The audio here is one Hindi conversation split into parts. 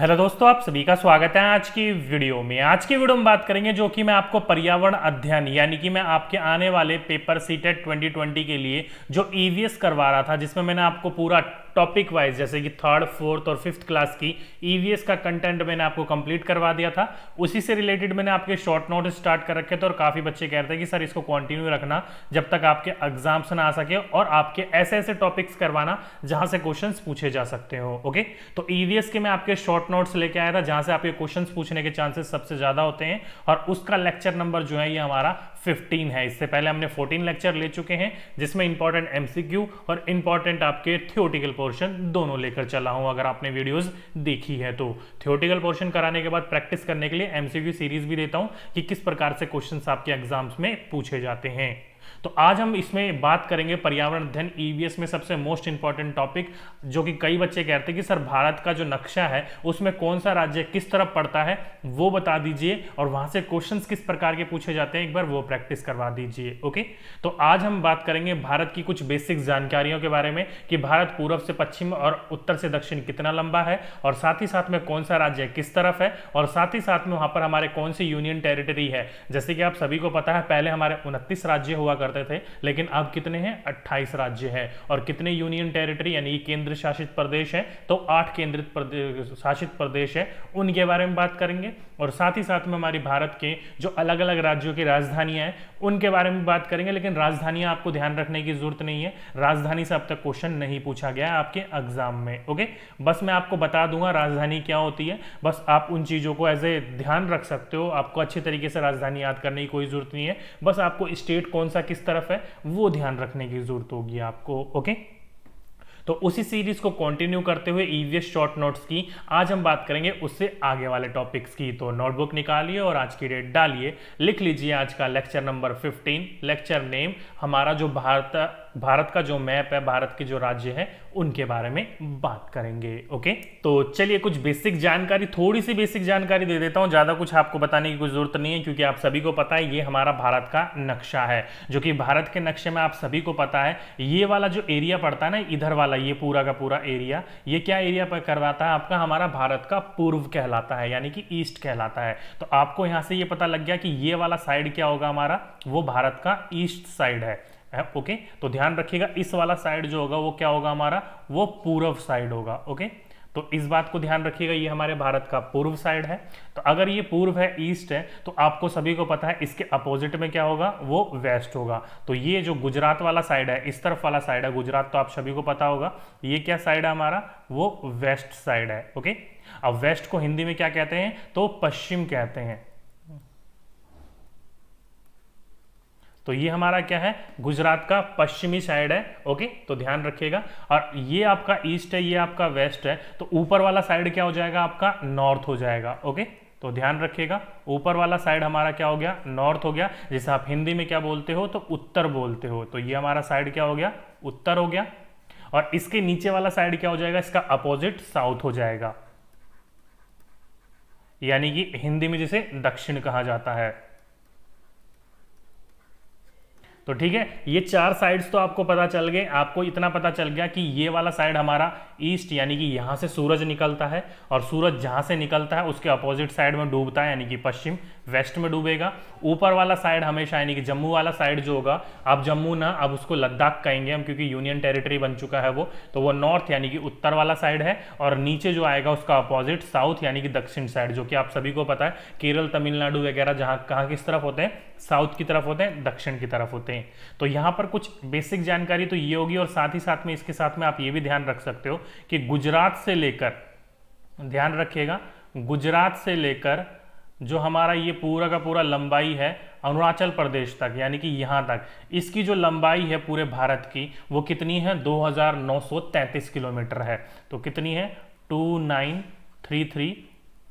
हेलो दोस्तों आप सभी का स्वागत है आज की वीडियो में आज की वीडियो में बात करेंगे जो कि मैं आपको पर्यावरण अध्ययन यानी कि मैं आपके आने वाले पेपर सीटेट 2020 के लिए जो ईवीएस e करवा रहा था जिसमें मैंने आपको पूरा टॉपिक वाइज जैसे कि थर्ड फोर्थ और फिफ्थ क्लास की ईवीएस e का कंटेंट मैंने आपको कंप्लीट करवा दिया था उसी से रिलेटेड मैंने आपके शॉर्ट नोट स्टार्ट कर रखे थे और काफ़ी बच्चे कह रहे थे कि सर इसको कंटिन्यू रखना जब तक आपके एग्जाम्स ना आ सके और आपके ऐसे ऐसे टॉपिक्स करवाना जहां से क्वेश्चन पूछे जा सकते हो ओके तो ईवीएस e के मैं आपके शॉर्ट नोट्स लेके आया था जहां से आपके क्वेश्चन पूछने के चांसेस सबसे ज़्यादा होते हैं और उसका लेक्चर नंबर जो है ये हमारा फिफ्टीन है इससे पहले हमने फोर्टीन लेक्चर ले चुके हैं जिसमें इंपॉर्टेंट एमसीक्यू और इंपॉर्टेंट आपके थियोटिकल पोर्शन दोनों लेकर चला हूं अगर आपने वीडियोस देखी है तो थियोटिकल पोर्शन कराने के बाद प्रैक्टिस करने के लिए एमसीक्यू सीरीज भी देता हूं कि किस प्रकार से क्वेश्चन आपके एग्जाम्स में पूछे जाते हैं तो आज हम इसमें बात करेंगे पर्यावरण अध्ययन ईवीएस e में सबसे मोस्ट इंपॉर्टेंट टॉपिक जो कि कई बच्चे कहते हैं कि सर भारत का जो नक्शा है उसमें कौन सा राज्य किस तरफ पड़ता है वो बता दीजिए और वहां से क्वेश्चन किस प्रकार के पूछे जाते हैं एक बार वो प्रैक्टिस करवा दीजिए ओके तो आज हम बात करेंगे भारत की कुछ बेसिक जानकारियों के बारे में कि भारत पूर्व से पश्चिम और उत्तर से दक्षिण कितना लंबा है और साथ ही साथ में कौन सा राज्य किस तरफ है और साथ ही साथ में वहां पर हमारे कौन सी यूनियन टेरिटरी है जैसे कि आप सभी को पता है पहले हमारे उनतीस राज्य हुआ कर करते थे लेकिन अब कितने हैं अट्ठाईस राज्य है और कितने यूनियन टेरिटरी यानी केंद्र शासित प्रदेश है तो आठ केंद्रित प्रदेश, शासित प्रदेश है उनके बारे में बात करेंगे और साथ ही साथ में हमारी भारत के जो अलग अलग राज्यों की राजधानियां हैं उनके बारे में बात करेंगे लेकिन राजधानियां आपको ध्यान रखने की जरूरत नहीं है राजधानी से अब तक क्वेश्चन नहीं पूछा गया आपके एग्जाम में ओके बस मैं आपको बता दूंगा राजधानी क्या होती है बस आप उन चीज़ों को एज ए ध्यान रख सकते हो आपको अच्छे तरीके से राजधानी याद करने की कोई ज़रूरत नहीं है बस आपको स्टेट कौन सा किस तरफ है वो ध्यान रखने की ज़रूरत होगी आपको ओके तो उसी सीरीज को कंटिन्यू करते हुए ईवीएस शॉर्ट नोट्स की आज हम बात करेंगे उससे आगे वाले टॉपिक्स की तो नोटबुक निकालिए और आज की डेट डालिए लिख लीजिए आज का लेक्चर नंबर 15 लेक्चर नेम हमारा जो भारत भारत का जो मैप है भारत के जो राज्य हैं उनके बारे में बात करेंगे ओके तो चलिए कुछ बेसिक जानकारी थोड़ी सी बेसिक जानकारी दे देता हूं ज़्यादा कुछ आपको बताने की कोई ज़रूरत नहीं है क्योंकि आप सभी को पता है ये हमारा भारत का नक्शा है जो कि भारत के नक्शे में आप सभी को पता है ये वाला जो एरिया पड़ता है ना इधर वाला ये पूरा का पूरा एरिया ये क्या एरिया पर करवाता है आपका हमारा भारत का पूर्व कहलाता है यानी कि ईस्ट कहलाता है तो आपको यहां से ये पता लग गया कि ये वाला साइड क्या होगा हमारा वो भारत का ईस्ट साइड है ओके तो ध्यान रखिएगा इस वाला साइड जो होगा वो क्या होगा हमारा वो पूर्व साइड होगा ओके तो इस बात को ध्यान रखिएगा ये हमारे भारत का पूर्व साइड है तो अगर ये पूर्व है ईस्ट है तो आपको सभी को पता है इसके अपोजिट में क्या होगा वो वेस्ट होगा तो ये जो गुजरात वाला साइड है इस तरफ वाला साइड है गुजरात तो आप सभी को पता होगा ये क्या साइड है हमारा वो वेस्ट साइड है ओके अब वेस्ट को हिंदी में क्या कहते हैं तो पश्चिम कहते हैं तो ये हमारा क्या है गुजरात का पश्चिमी साइड है ओके तो ध्यान रखिएगा और ये आपका ईस्ट है ये आपका वेस्ट है तो ऊपर वाला साइड क्या हो जाएगा आपका नॉर्थ हो जाएगा ओके तो ध्यान रखिएगा ऊपर वाला साइड हमारा क्या हो गया नॉर्थ हो गया जैसे आप हिंदी में क्या बोलते हो तो उत्तर बोलते हो तो ये हमारा साइड क्या हो गया उत्तर हो गया और इसके नीचे वाला साइड क्या हो जाएगा इसका अपोजिट साउथ हो जाएगा यानी कि हिंदी में जिसे दक्षिण कहा जाता है तो ठीक है ये चार साइड्स तो आपको पता चल गए आपको इतना पता चल गया कि ये वाला साइड हमारा ईस्ट यानी कि यहाँ से सूरज निकलता है और सूरज जहाँ से निकलता है उसके अपोजिट साइड में डूबता है यानी कि पश्चिम वेस्ट में डूबेगा ऊपर वाला साइड हमेशा यानी कि जम्मू वाला साइड जो होगा अब जम्मू ना अब उसको लद्दाख कहेंगे हम क्योंकि यूनियन टेरिटरी बन चुका है वो तो वो नॉर्थ यानी कि उत्तर वाला साइड है और नीचे जो आएगा उसका अपोजिट साउथ यानी कि दक्षिण साइड जो कि आप सभी को पता है केरल तमिलनाडु वगैरह जहाँ कहाँ किस तरफ होते हैं साउथ की तरफ होते हैं दक्षिण की तरफ होते हैं तो यहाँ पर कुछ बेसिक जानकारी तो ये होगी और साथ ही साथ में इसके साथ में आप ये भी ध्यान रख सकते हो कि गुजरात से लेकर ध्यान रखिएगा गुजरात से लेकर जो हमारा ये पूरा का पूरा लंबाई है अरुणाचल प्रदेश तक यानी कि यहाँ तक इसकी जो लंबाई है पूरे भारत की वो कितनी है 2933 किलोमीटर है तो कितनी है 2933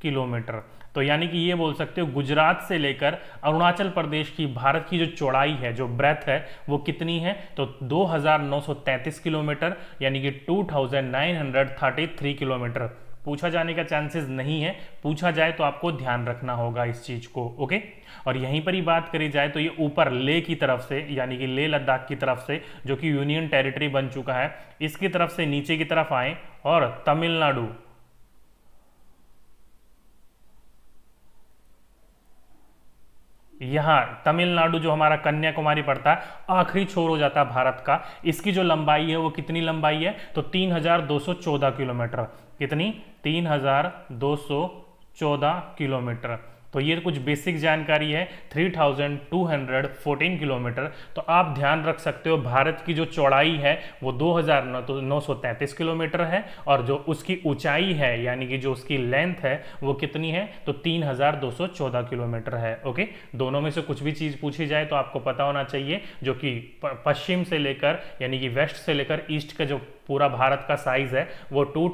किलोमीटर तो यानी कि ये बोल सकते हो गुजरात से लेकर अरुणाचल प्रदेश की भारत की जो चौड़ाई है जो ब्रेथ है वो कितनी है तो 2933 किलोमीटर यानी कि 2933 किलोमीटर पूछा जाने का चांसेस नहीं है पूछा जाए तो आपको ध्यान रखना होगा इस चीज़ को ओके और यहीं पर ही बात करी जाए तो ये ऊपर ले की तरफ से यानी कि ले लद्दाख की तरफ से जो कि यूनियन टेरिटरी बन चुका है इसकी तरफ से नीचे की तरफ आए और तमिलनाडु यहाँ तमिलनाडु जो हमारा कन्याकुमारी पड़ता है आखिरी छोर हो जाता है भारत का इसकी जो लंबाई है वो कितनी लंबाई है तो 3,214 किलोमीटर कितनी 3,214 किलोमीटर तो ये कुछ बेसिक जानकारी है 3214 किलोमीटर तो आप ध्यान रख सकते हो भारत की जो चौड़ाई है वो दो तो नौ किलोमीटर है और जो उसकी ऊंचाई है यानी कि जो उसकी लेंथ है वो कितनी है तो 3214 किलोमीटर है ओके दोनों में से कुछ भी चीज़ पूछी जाए तो आपको पता होना चाहिए जो कि पश्चिम से लेकर यानी कि वेस्ट से लेकर ईस्ट का जो पूरा भारत का साइज है वो टू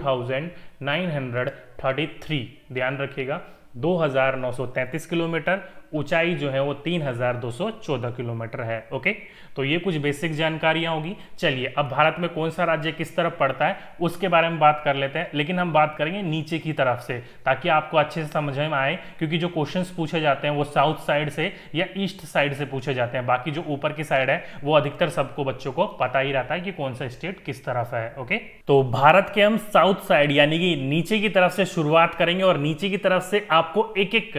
ध्यान रखिएगा 2933 किलोमीटर ऊंचाई जो है वो 3,214 किलोमीटर है ओके तो ये कुछ बेसिक जानकारियां होगी चलिए अब भारत में कौन सा राज्य किस तरफ पड़ता है उसके बारे में बात कर लेते हैं लेकिन हम बात करेंगे नीचे की तरफ से ताकि आपको अच्छे से समझ में आए क्योंकि जो क्वेश्चन पूछे जाते हैं वो साउथ साइड से या ईस्ट साइड से पूछे जाते हैं बाकी जो ऊपर की साइड है वो अधिकतर सबको बच्चों को पता ही रहता है कि कौन सा स्टेट किस तरफ है ओके तो भारत के हम साउथ साइड यानी कि नीचे की तरफ से शुरुआत करेंगे और नीचे की तरफ से आपको एक एक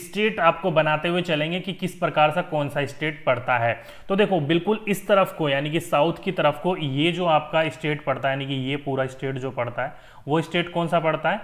स्टेट आपको बना बनाते हुए चलेंगे कि किस प्रकार सा कौन सा स्टेट पड़ता है तो देखो बिल्कुल इस तरफ को यानी कि साउथ की तरफ को ये जो आपका स्टेट पड़ता है यानी कि ये पूरा स्टेट जो पड़ता है वो स्टेट कौन सा पड़ता है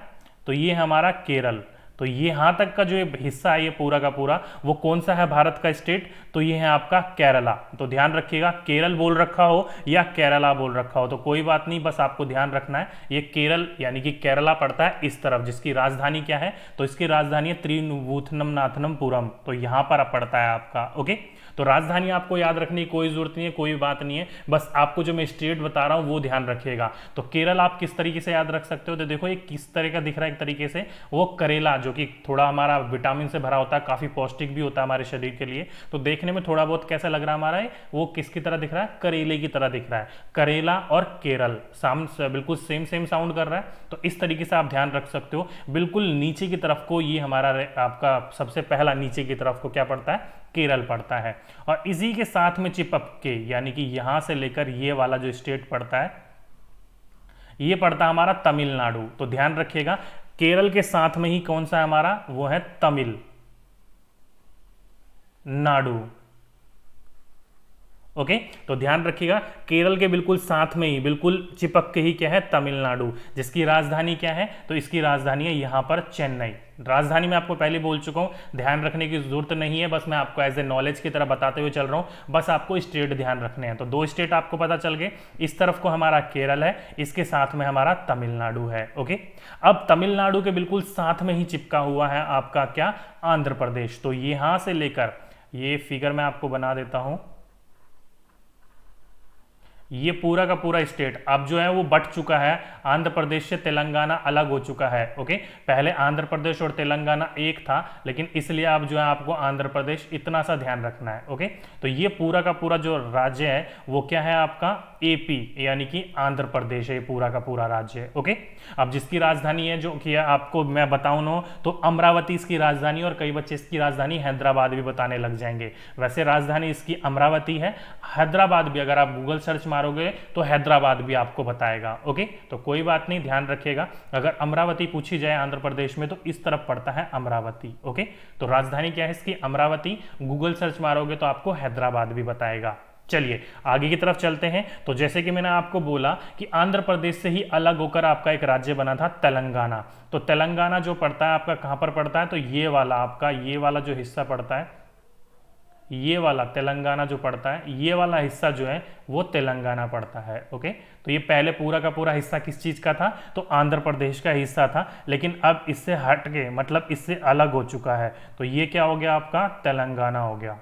तो ये हमारा केरल तो ये तक का जो ये हिस्सा है ये पूरा का पूरा वो कौन सा है भारत का स्टेट तो ये है आपका केरला तो ध्यान रखिएगा केरल बोल रखा हो या केरला बोल रखा हो तो कोई बात नहीं बस आपको ध्यान रखना है ये केरल यानी कि केरला पड़ता है इस तरफ जिसकी राजधानी क्या है तो इसकी राजधानी है त्रिनुवूथनम नाथनमपुरम तो यहां पर पड़ता है आपका ओके तो राजधानी आपको याद रखने की कोई जरूरत नहीं है कोई बात नहीं है बस आपको जो मैं स्टेट बता रहा हूँ वो ध्यान रखिएगा तो केरल आप किस तरीके से याद रख सकते हो तो देखो ये किस तरह का दिख रहा है एक तरीके से वो करेला जो कि थोड़ा हमारा विटामिन से भरा होता है काफ़ी पौष्टिक भी होता है हमारे शरीर के लिए तो देखने में थोड़ा बहुत कैसा लग रहा है हमारा है वो किसकी तरह दिख रहा है करेले की तरह दिख रहा है करेला और केरल साउंड बिल्कुल सेम सेम साउंड कर रहा है तो इस तरीके से आप ध्यान रख सकते हो बिल्कुल नीचे की तरफ को ये हमारा आपका सबसे पहला नीचे की तरफ को क्या पड़ता है केरल पड़ता है और इसी के साथ में चिपक के यानी कि यहां से लेकर ये वाला जो स्टेट पड़ता है ये पड़ता है हमारा तमिलनाडु तो ध्यान रखिएगा केरल के साथ में ही कौन सा है हमारा वो है तमिल नाडु ओके तो ध्यान रखिएगा केरल के बिल्कुल साथ में ही बिल्कुल चिपक के ही क्या है तमिलनाडु जिसकी राजधानी क्या है तो इसकी राजधानी है यहां पर चेन्नई राजधानी में आपको पहले बोल चुका हूं ध्यान रखने की जरूरत नहीं है बस मैं आपको एज ए नॉलेज की तरह बताते हुए चल रहा हूं बस आपको स्टेट ध्यान रखने हैं तो दो स्टेट आपको पता चल गए इस तरफ को हमारा केरल है इसके साथ में हमारा तमिलनाडु है ओके अब तमिलनाडु के बिल्कुल साथ में ही चिपका हुआ है आपका क्या आंध्र प्रदेश तो यहां से लेकर ये फिगर मैं आपको बना देता हूं ये पूरा का पूरा स्टेट अब जो है वो बट चुका है आंध्र प्रदेश से तेलंगाना अलग हो चुका है ओके पहले आंध्र प्रदेश और तेलंगाना एक था लेकिन इसलिए अब जो है आपको आंध्र प्रदेश इतना सा ध्यान रखना है ओके तो ये पूरा का पूरा जो राज्य है वो क्या है आपका एपी यानी कि आंध्र प्रदेश है पूरा का पूरा राज्य है ओके अब जिसकी राजधानी है जो कि आपको मैं बताऊ ना तो अमरावती इसकी राजधानी और कई बच्चे इसकी राजधानी हैदराबाद भी बताने लग जाएंगे वैसे राजधानी इसकी अमरावती है हैदराबाद भी अगर आप गूगल सर्च मार मारोगे तो हैदराबाद भी आपको बताएगा ओके तो कोई बात नहीं ध्यान रखिएगा अगर अमरावती पूछी जाए आंध्र प्रदेश में तो इस तरफ पड़ता है अमरावती ओके तो राजधानी क्या है इसकी अमरावती गूगल सर्च मारोगे तो आपको हैदराबाद भी बताएगा चलिए आगे की तरफ चलते हैं तो जैसे कि मैंने आपको बोला कि आंध्र प्रदेश से ही अलग होकर आपका एक राज्य बना था तेलंगाना तो तेलंगाना जो पड़ता है आपका कहां पर पड़ता है तो ये वाला आपका ये वाला जो हिस्सा पड़ता है ये वाला तेलंगाना जो पड़ता है ये वाला हिस्सा जो है वो तेलंगाना पड़ता है ओके तो ये पहले पूरा का पूरा हिस्सा किस चीज़ का था तो आंध्र प्रदेश का हिस्सा था लेकिन अब इससे हट के मतलब इससे अलग हो चुका है तो ये क्या हो गया आपका तेलंगाना हो गया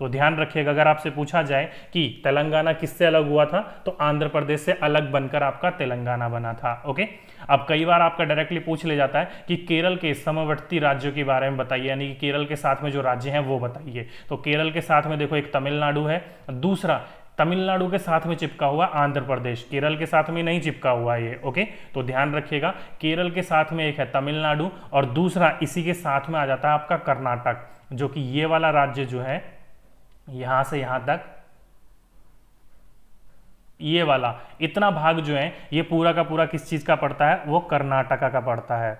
तो ध्यान रखिएगा अगर आपसे पूछा जाए कि तेलंगाना किससे अलग हुआ था तो आंध्र प्रदेश से अलग बनकर आपका तेलंगाना बना था ओके अब कई बार आपका डायरेक्टली पूछ ले जाता है कि केरल के समवर्ती राज्यों के बारे में बताइए यानी कि केरल के साथ में जो राज्य हैं वो बताइए तो केरल के साथ में देखो एक तमिलनाडु है दूसरा तमिलनाडु के साथ में चिपका हुआ आंध्र प्रदेश केरल के साथ में नहीं चिपका हुआ ये ओके तो ध्यान रखिएगा केरल के साथ में एक है तमिलनाडु और दूसरा इसी के साथ में आ जाता है आपका कर्नाटक जो कि ये वाला राज्य जो है यहां से यहां तक ये वाला इतना भाग जो है ये पूरा का पूरा किस चीज़ का पड़ता है वो कर्नाटका का पड़ता है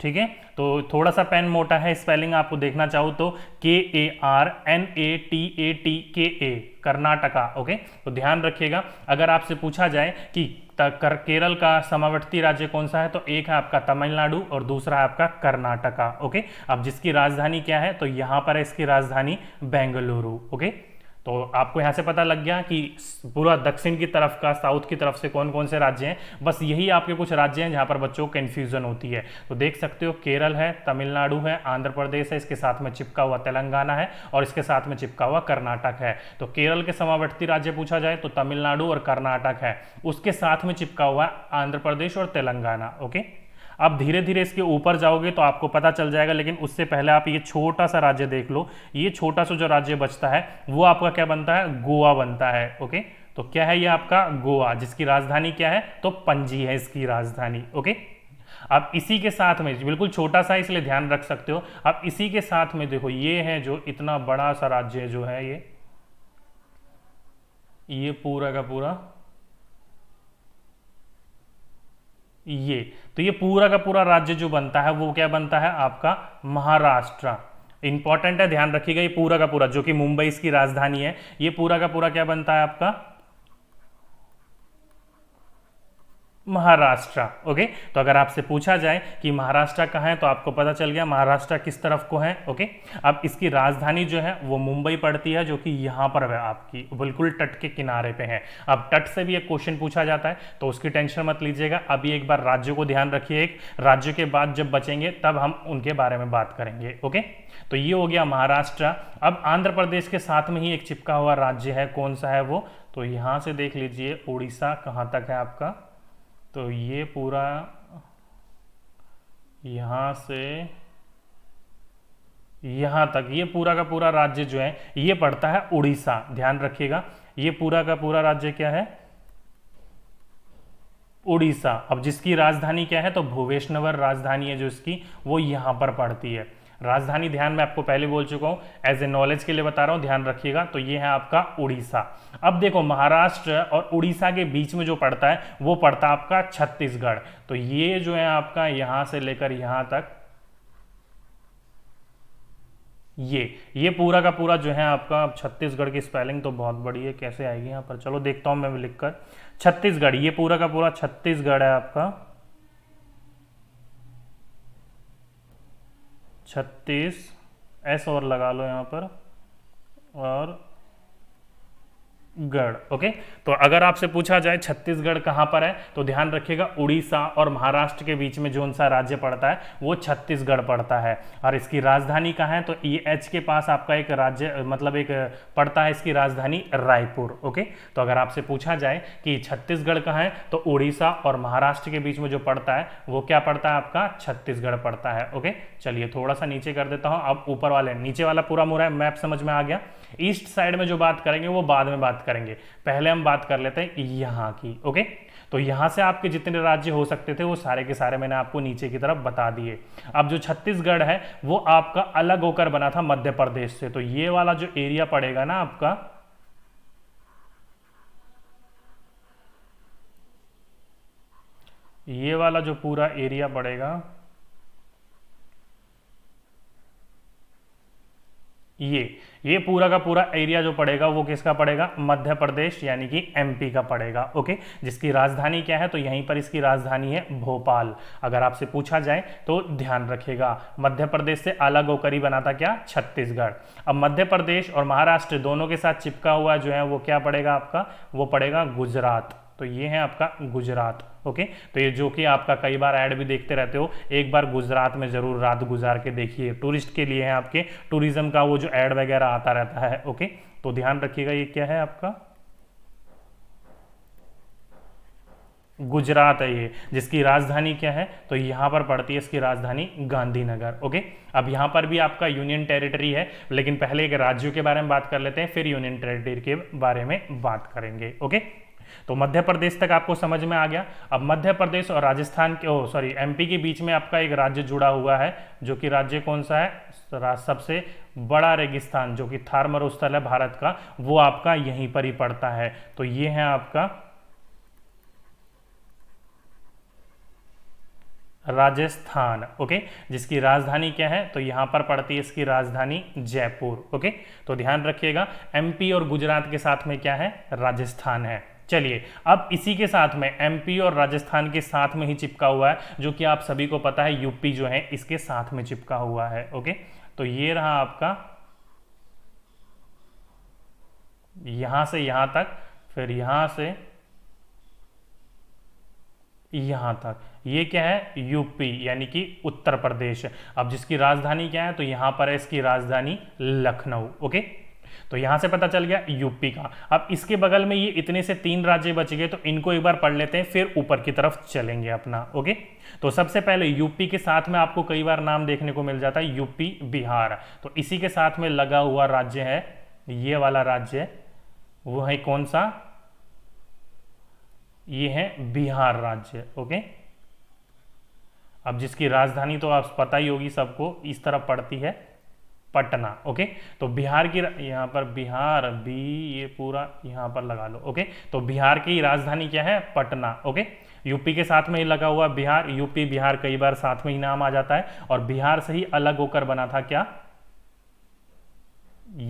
ठीक है तो थोड़ा सा पेन मोटा है स्पेलिंग आपको देखना चाहो तो K A R N A T A K A ए कर्नाटका ओके तो ध्यान रखिएगा अगर आपसे पूछा जाए कि कर केरल का समावर्ती राज्य कौन सा है तो एक है आपका तमिलनाडु और दूसरा है आपका कर्नाटका ओके अब जिसकी राजधानी क्या है तो यहां पर है इसकी राजधानी बेंगलुरु ओके तो आपको यहाँ से पता लग गया कि पूरा दक्षिण की तरफ का साउथ की तरफ से कौन कौन से राज्य हैं बस यही आपके कुछ राज्य हैं जहाँ पर बच्चों को कन्फ्यूज़न होती है तो देख सकते हो केरल है तमिलनाडु है आंध्र प्रदेश है इसके साथ में चिपका हुआ तेलंगाना है और इसके साथ में चिपका हुआ कर्नाटक है तो केरल के समावर्ती राज्य पूछा जाए तो तमिलनाडु और कर्नाटक है उसके साथ में चिपका हुआ आंध्र प्रदेश और तेलंगाना ओके आप धीरे धीरे इसके ऊपर जाओगे तो आपको पता चल जाएगा लेकिन उससे पहले आप ये छोटा सा राज्य देख लो ये छोटा सा जो राज्य बचता है वो आपका क्या बनता है गोवा बनता है ओके तो क्या है ये आपका गोवा जिसकी राजधानी क्या है तो पंजी है इसकी राजधानी ओके आप इसी के साथ में बिल्कुल छोटा सा इसलिए ध्यान रख सकते हो आप इसी के साथ में देखो ये है जो इतना बड़ा सा राज्य जो है ये ये पूरा का पूरा ये तो ये पूरा का पूरा राज्य जो बनता है वो क्या बनता है आपका महाराष्ट्र इंपॉर्टेंट है ध्यान रखिएगा ये पूरा का पूरा जो कि मुंबई इसकी राजधानी है ये पूरा का पूरा क्या बनता है आपका महाराष्ट्र ओके तो अगर आपसे पूछा जाए कि महाराष्ट्र कहाँ है तो आपको पता चल गया महाराष्ट्र किस तरफ को है ओके अब इसकी राजधानी जो है वो मुंबई पड़ती है जो कि यहाँ पर है आपकी बिल्कुल तट के किनारे पे है अब तट से भी एक क्वेश्चन पूछा जाता है तो उसकी टेंशन मत लीजिएगा अभी एक बार राज्यों को ध्यान रखिए एक राज्य के बाद जब बचेंगे तब हम उनके बारे में बात करेंगे ओके तो ये हो गया महाराष्ट्र अब आंध्र प्रदेश के साथ में ही एक चिपका हुआ राज्य है कौन सा है वो तो यहाँ से देख लीजिए उड़ीसा कहाँ तक है आपका तो ये पूरा यहाँ से यहाँ तक ये पूरा का पूरा राज्य जो है ये पड़ता है उड़ीसा ध्यान रखिएगा ये पूरा का पूरा राज्य क्या है उड़ीसा अब जिसकी राजधानी क्या है तो भुवेशनवर राजधानी है जो इसकी वो यहां पर पड़ती है राजधानी ध्यान में आपको पहले बोल चुका हूँ एज ए नॉलेज के लिए बता रहा हूँ ध्यान रखिएगा तो ये है आपका उड़ीसा अब देखो महाराष्ट्र और उड़ीसा के बीच में जो पड़ता है वो पड़ता है आपका छत्तीसगढ़ तो ये जो है आपका यहाँ से लेकर यहाँ तक ये ये पूरा का पूरा जो है आपका छत्तीसगढ़ की स्पेलिंग तो बहुत बड़ी है कैसे आएगी यहाँ पर चलो देखता हूँ मैं लिखकर छत्तीसगढ़ ये पूरा का पूरा छत्तीसगढ़ है आपका छत्तीस एस और लगा लो यहाँ पर और गढ़ ओके तो अगर आपसे पूछा जाए छत्तीसगढ़ कहाँ पर है तो ध्यान रखिएगा उड़ीसा और महाराष्ट्र के बीच में जो सा राज्य पड़ता है वो छत्तीसगढ़ पड़ता है और इसकी राजधानी कहाँ है तो ई e एच के पास आपका एक राज्य मतलब एक पड़ता है इसकी राजधानी रायपुर ओके तो अगर आपसे पूछा जाए कि छत्तीसगढ़ कहाँ है तो उड़ीसा और महाराष्ट्र के बीच में जो पड़ता है वो क्या पड़ता है आपका छत्तीसगढ़ पड़ता है ओके चलिए थोड़ा सा नीचे कर देता हूँ अब ऊपर वाले नीचे वाला पूरा मोरा मैप समझ में आ गया ईस्ट साइड में जो बात करेंगे वो बाद में बात करेंगे पहले हम बात कर लेते हैं यहाँ की ओके तो यहाँ से आपके जितने राज्य हो सकते थे वो सारे के सारे मैंने आपको नीचे की तरफ बता दिए अब जो छत्तीसगढ़ है वो आपका अलग होकर बना था मध्य प्रदेश से तो ये वाला जो एरिया पड़ेगा ना आपका ये वाला जो पूरा एरिया पड़ेगा ये ये पूरा का पूरा एरिया जो पड़ेगा वो किसका पड़ेगा मध्य प्रदेश यानी कि एमपी का पड़ेगा ओके जिसकी राजधानी क्या है तो यहीं पर इसकी राजधानी है भोपाल अगर आपसे पूछा जाए तो ध्यान रखिएगा मध्य प्रदेश से अलग होकर ही बना था क्या छत्तीसगढ़ अब मध्य प्रदेश और महाराष्ट्र दोनों के साथ चिपका हुआ जो है वो क्या पड़ेगा आपका वो पड़ेगा गुजरात तो ये है आपका गुजरात ओके तो ये जो कि आपका कई बार ऐड भी देखते रहते हो एक बार गुजरात में ज़रूर रात गुजार के देखिए टूरिस्ट के लिए है आपके टूरिज्म का वो जो ऐड वगैरह आता रहता है ओके तो ध्यान रखिएगा ये क्या है आपका गुजरात है ये जिसकी राजधानी क्या है तो यहां पर पड़ती है इसकी राजधानी गांधीनगर ओके अब यहां पर भी आपका यूनियन टेरिटरी है लेकिन पहले एक राज्यों के बारे में बात कर लेते हैं फिर यूनियन टेरिटरी के बारे में बात करेंगे ओके तो मध्य प्रदेश तक आपको समझ में आ गया अब मध्य प्रदेश और राजस्थान के ओ सॉरी एमपी के बीच में आपका एक राज्य जुड़ा हुआ है जो कि राज्य कौन सा है सबसे बड़ा रेगिस्तान जो कि थार मरुस्थल है भारत का वो आपका यहीं पर ही पड़ता है तो ये है आपका राजस्थान ओके जिसकी राजधानी क्या है तो यहां पर पड़ती है इसकी राजधानी जयपुर ओके तो ध्यान रखिएगा एमपी और गुजरात के साथ में क्या है राजस्थान है चलिए अब इसी के साथ में एमपी और राजस्थान के साथ में ही चिपका हुआ है जो कि आप सभी को पता है यूपी जो है इसके साथ में चिपका हुआ है ओके तो ये रहा आपका यहां से यहां तक फिर यहां से यहां तक ये क्या है यूपी यानी कि उत्तर प्रदेश अब जिसकी राजधानी क्या है तो यहां पर है इसकी राजधानी लखनऊ ओके तो यहां से पता चल गया यूपी का अब इसके बगल में ये इतने से तीन राज्य बच गए तो इनको एक बार पढ़ लेते हैं फिर ऊपर की तरफ चलेंगे अपना ओके तो सबसे पहले यूपी के साथ में आपको कई बार नाम देखने को मिल जाता है यूपी बिहार तो इसी के साथ में लगा हुआ राज्य है ये वाला राज्य वो है कौन सा ये है बिहार राज्य ओके अब जिसकी राजधानी तो आप पता ही होगी सबको इस तरफ पड़ती है पटना ओके तो बिहार की यहाँ पर बिहार बी ये पूरा यहाँ पर लगा लो ओके तो बिहार की राजधानी क्या है पटना ओके यूपी के साथ में ही लगा हुआ बिहार यूपी बिहार कई बार साथ में ही नाम आ जाता है और बिहार से ही अलग होकर बना था क्या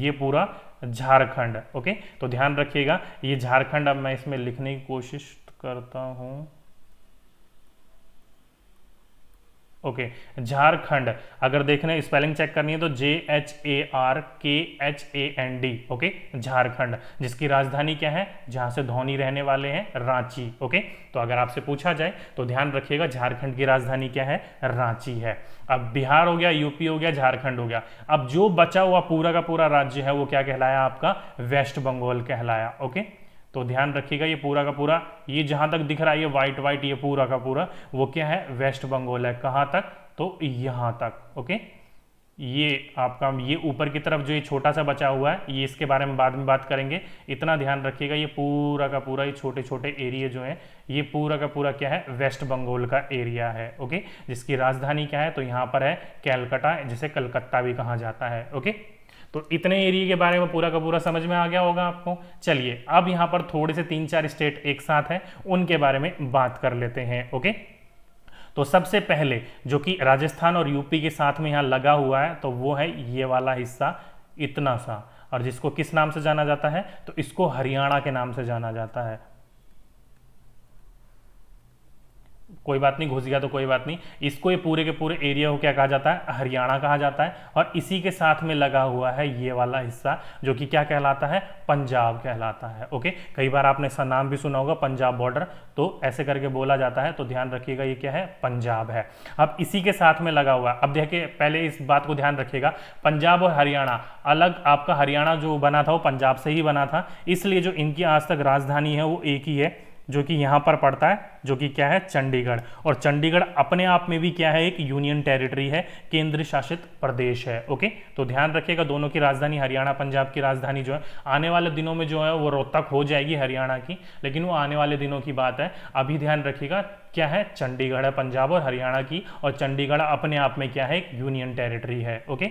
ये पूरा झारखंड ओके तो ध्यान रखिएगा ये झारखंड अब मैं इसमें लिखने की कोशिश करता हूं ओके झारखंड अगर देखने स्पेलिंग चेक करनी है तो J H A R K H A N D okay Jharkhand जिसकी राजधानी क्या है जहां से धोनी रहने वाले हैं रांची ओके तो अगर आपसे पूछा जाए तो ध्यान रखिएगा झारखंड की राजधानी क्या है रांची है अब बिहार हो गया यूपी हो गया झारखंड हो गया अब जो बचा हुआ पूरा का पूरा राज्य है वो क्या कहलाया आपका वेस्ट बंगाल कहलाया ओके तो ध्यान रखिएगा ये पूरा का पूरा ये जहां तक दिख रहा है ये व्हाइट व्हाइट ये पूरा का पूरा वो क्या है वेस्ट बंगाल है कहां तक तो यहां तक ओके ये आपका ये ऊपर की तरफ जो ये छोटा सा बचा हुआ है ये इसके बारे में बाद में बात करेंगे इतना ध्यान रखिएगा ये पूरा का पूरा ये छोटे छोटे एरिया जो है ये पूरा का पूरा क्या है वेस्ट बंगाल का एरिया है ओके जिसकी राजधानी क्या है तो यहाँ पर है कैलकटा जिसे कलकत्ता भी कहा जाता है ओके तो इतने एरिया के बारे में पूरा का पूरा समझ में आ गया होगा आपको चलिए अब यहां पर थोड़े से तीन चार स्टेट एक साथ हैं उनके बारे में बात कर लेते हैं ओके तो सबसे पहले जो कि राजस्थान और यूपी के साथ में यहां लगा हुआ है तो वो है ये वाला हिस्सा इतना सा और जिसको किस नाम से जाना जाता है तो इसको हरियाणा के नाम से जाना जाता है कोई बात नहीं घुस गया तो कोई बात नहीं इसको ये पूरे के पूरे एरिया को क्या कहा जाता है हरियाणा कहा जाता है और इसी के साथ में लगा हुआ है ये वाला हिस्सा जो कि क्या कहलाता है पंजाब कहलाता है ओके कई बार आपने ऐसा नाम भी सुना होगा पंजाब बॉर्डर तो ऐसे करके बोला जाता है तो ध्यान रखिएगा ये क्या है पंजाब है अब इसी के साथ में लगा हुआ अब देखिए पहले इस बात को ध्यान रखिएगा पंजाब और हरियाणा अलग आपका हरियाणा जो बना था वो पंजाब से ही बना था इसलिए जो इनकी आज तक राजधानी है वो एक ही है जो कि यहाँ पर पड़ता है जो कि क्या है चंडीगढ़ और चंडीगढ़ अपने आप में भी क्या है एक यूनियन टेरिटरी है केंद्र शासित प्रदेश है ओके तो ध्यान रखिएगा दोनों की राजधानी हरियाणा पंजाब की राजधानी जो है आने वाले दिनों में जो है वो रोहतक हो जाएगी हरियाणा की लेकिन वो आने वाले दिनों की बात है अभी ध्यान रखिएगा क्या है चंडीगढ़ है पंजाब और हरियाणा की और चंडीगढ़ अपने आप में क्या है एक यूनियन टेरिटरी है ओके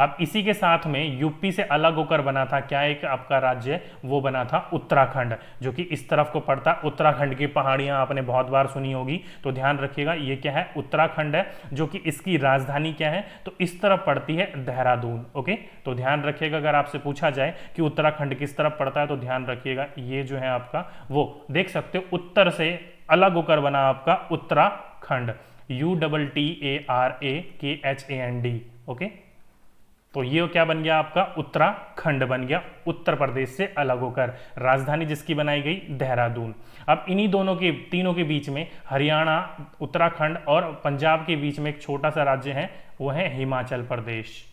अब इसी के साथ में यूपी से अलग होकर बना था क्या एक आपका राज्य वो बना था उत्तराखंड जो कि इस तरफ को पड़ता उत्तराखंड की पहाड़ियां आपने बहुत बार सुनी होगी तो ध्यान रखिएगा ये क्या है उत्तराखंड है जो कि इसकी राजधानी क्या है तो इस तरफ पड़ती है देहरादून ओके तो ध्यान रखिएगा अगर आपसे पूछा जाए कि उत्तराखंड किस तरफ पड़ता है तो ध्यान रखिएगा ये जो है आपका वो देख सकते हो उत्तर से अलग होकर बना आपका Uttarakhand U double T A R A K H A N D okay तो ये क्या बन गया आपका उत्तराखंड बन गया उत्तर प्रदेश से अलग होकर राजधानी जिसकी बनाई गई देहरादून अब इन्हीं दोनों के तीनों के बीच में हरियाणा उत्तराखंड और पंजाब के बीच में एक छोटा सा राज्य है वो है हिमाचल प्रदेश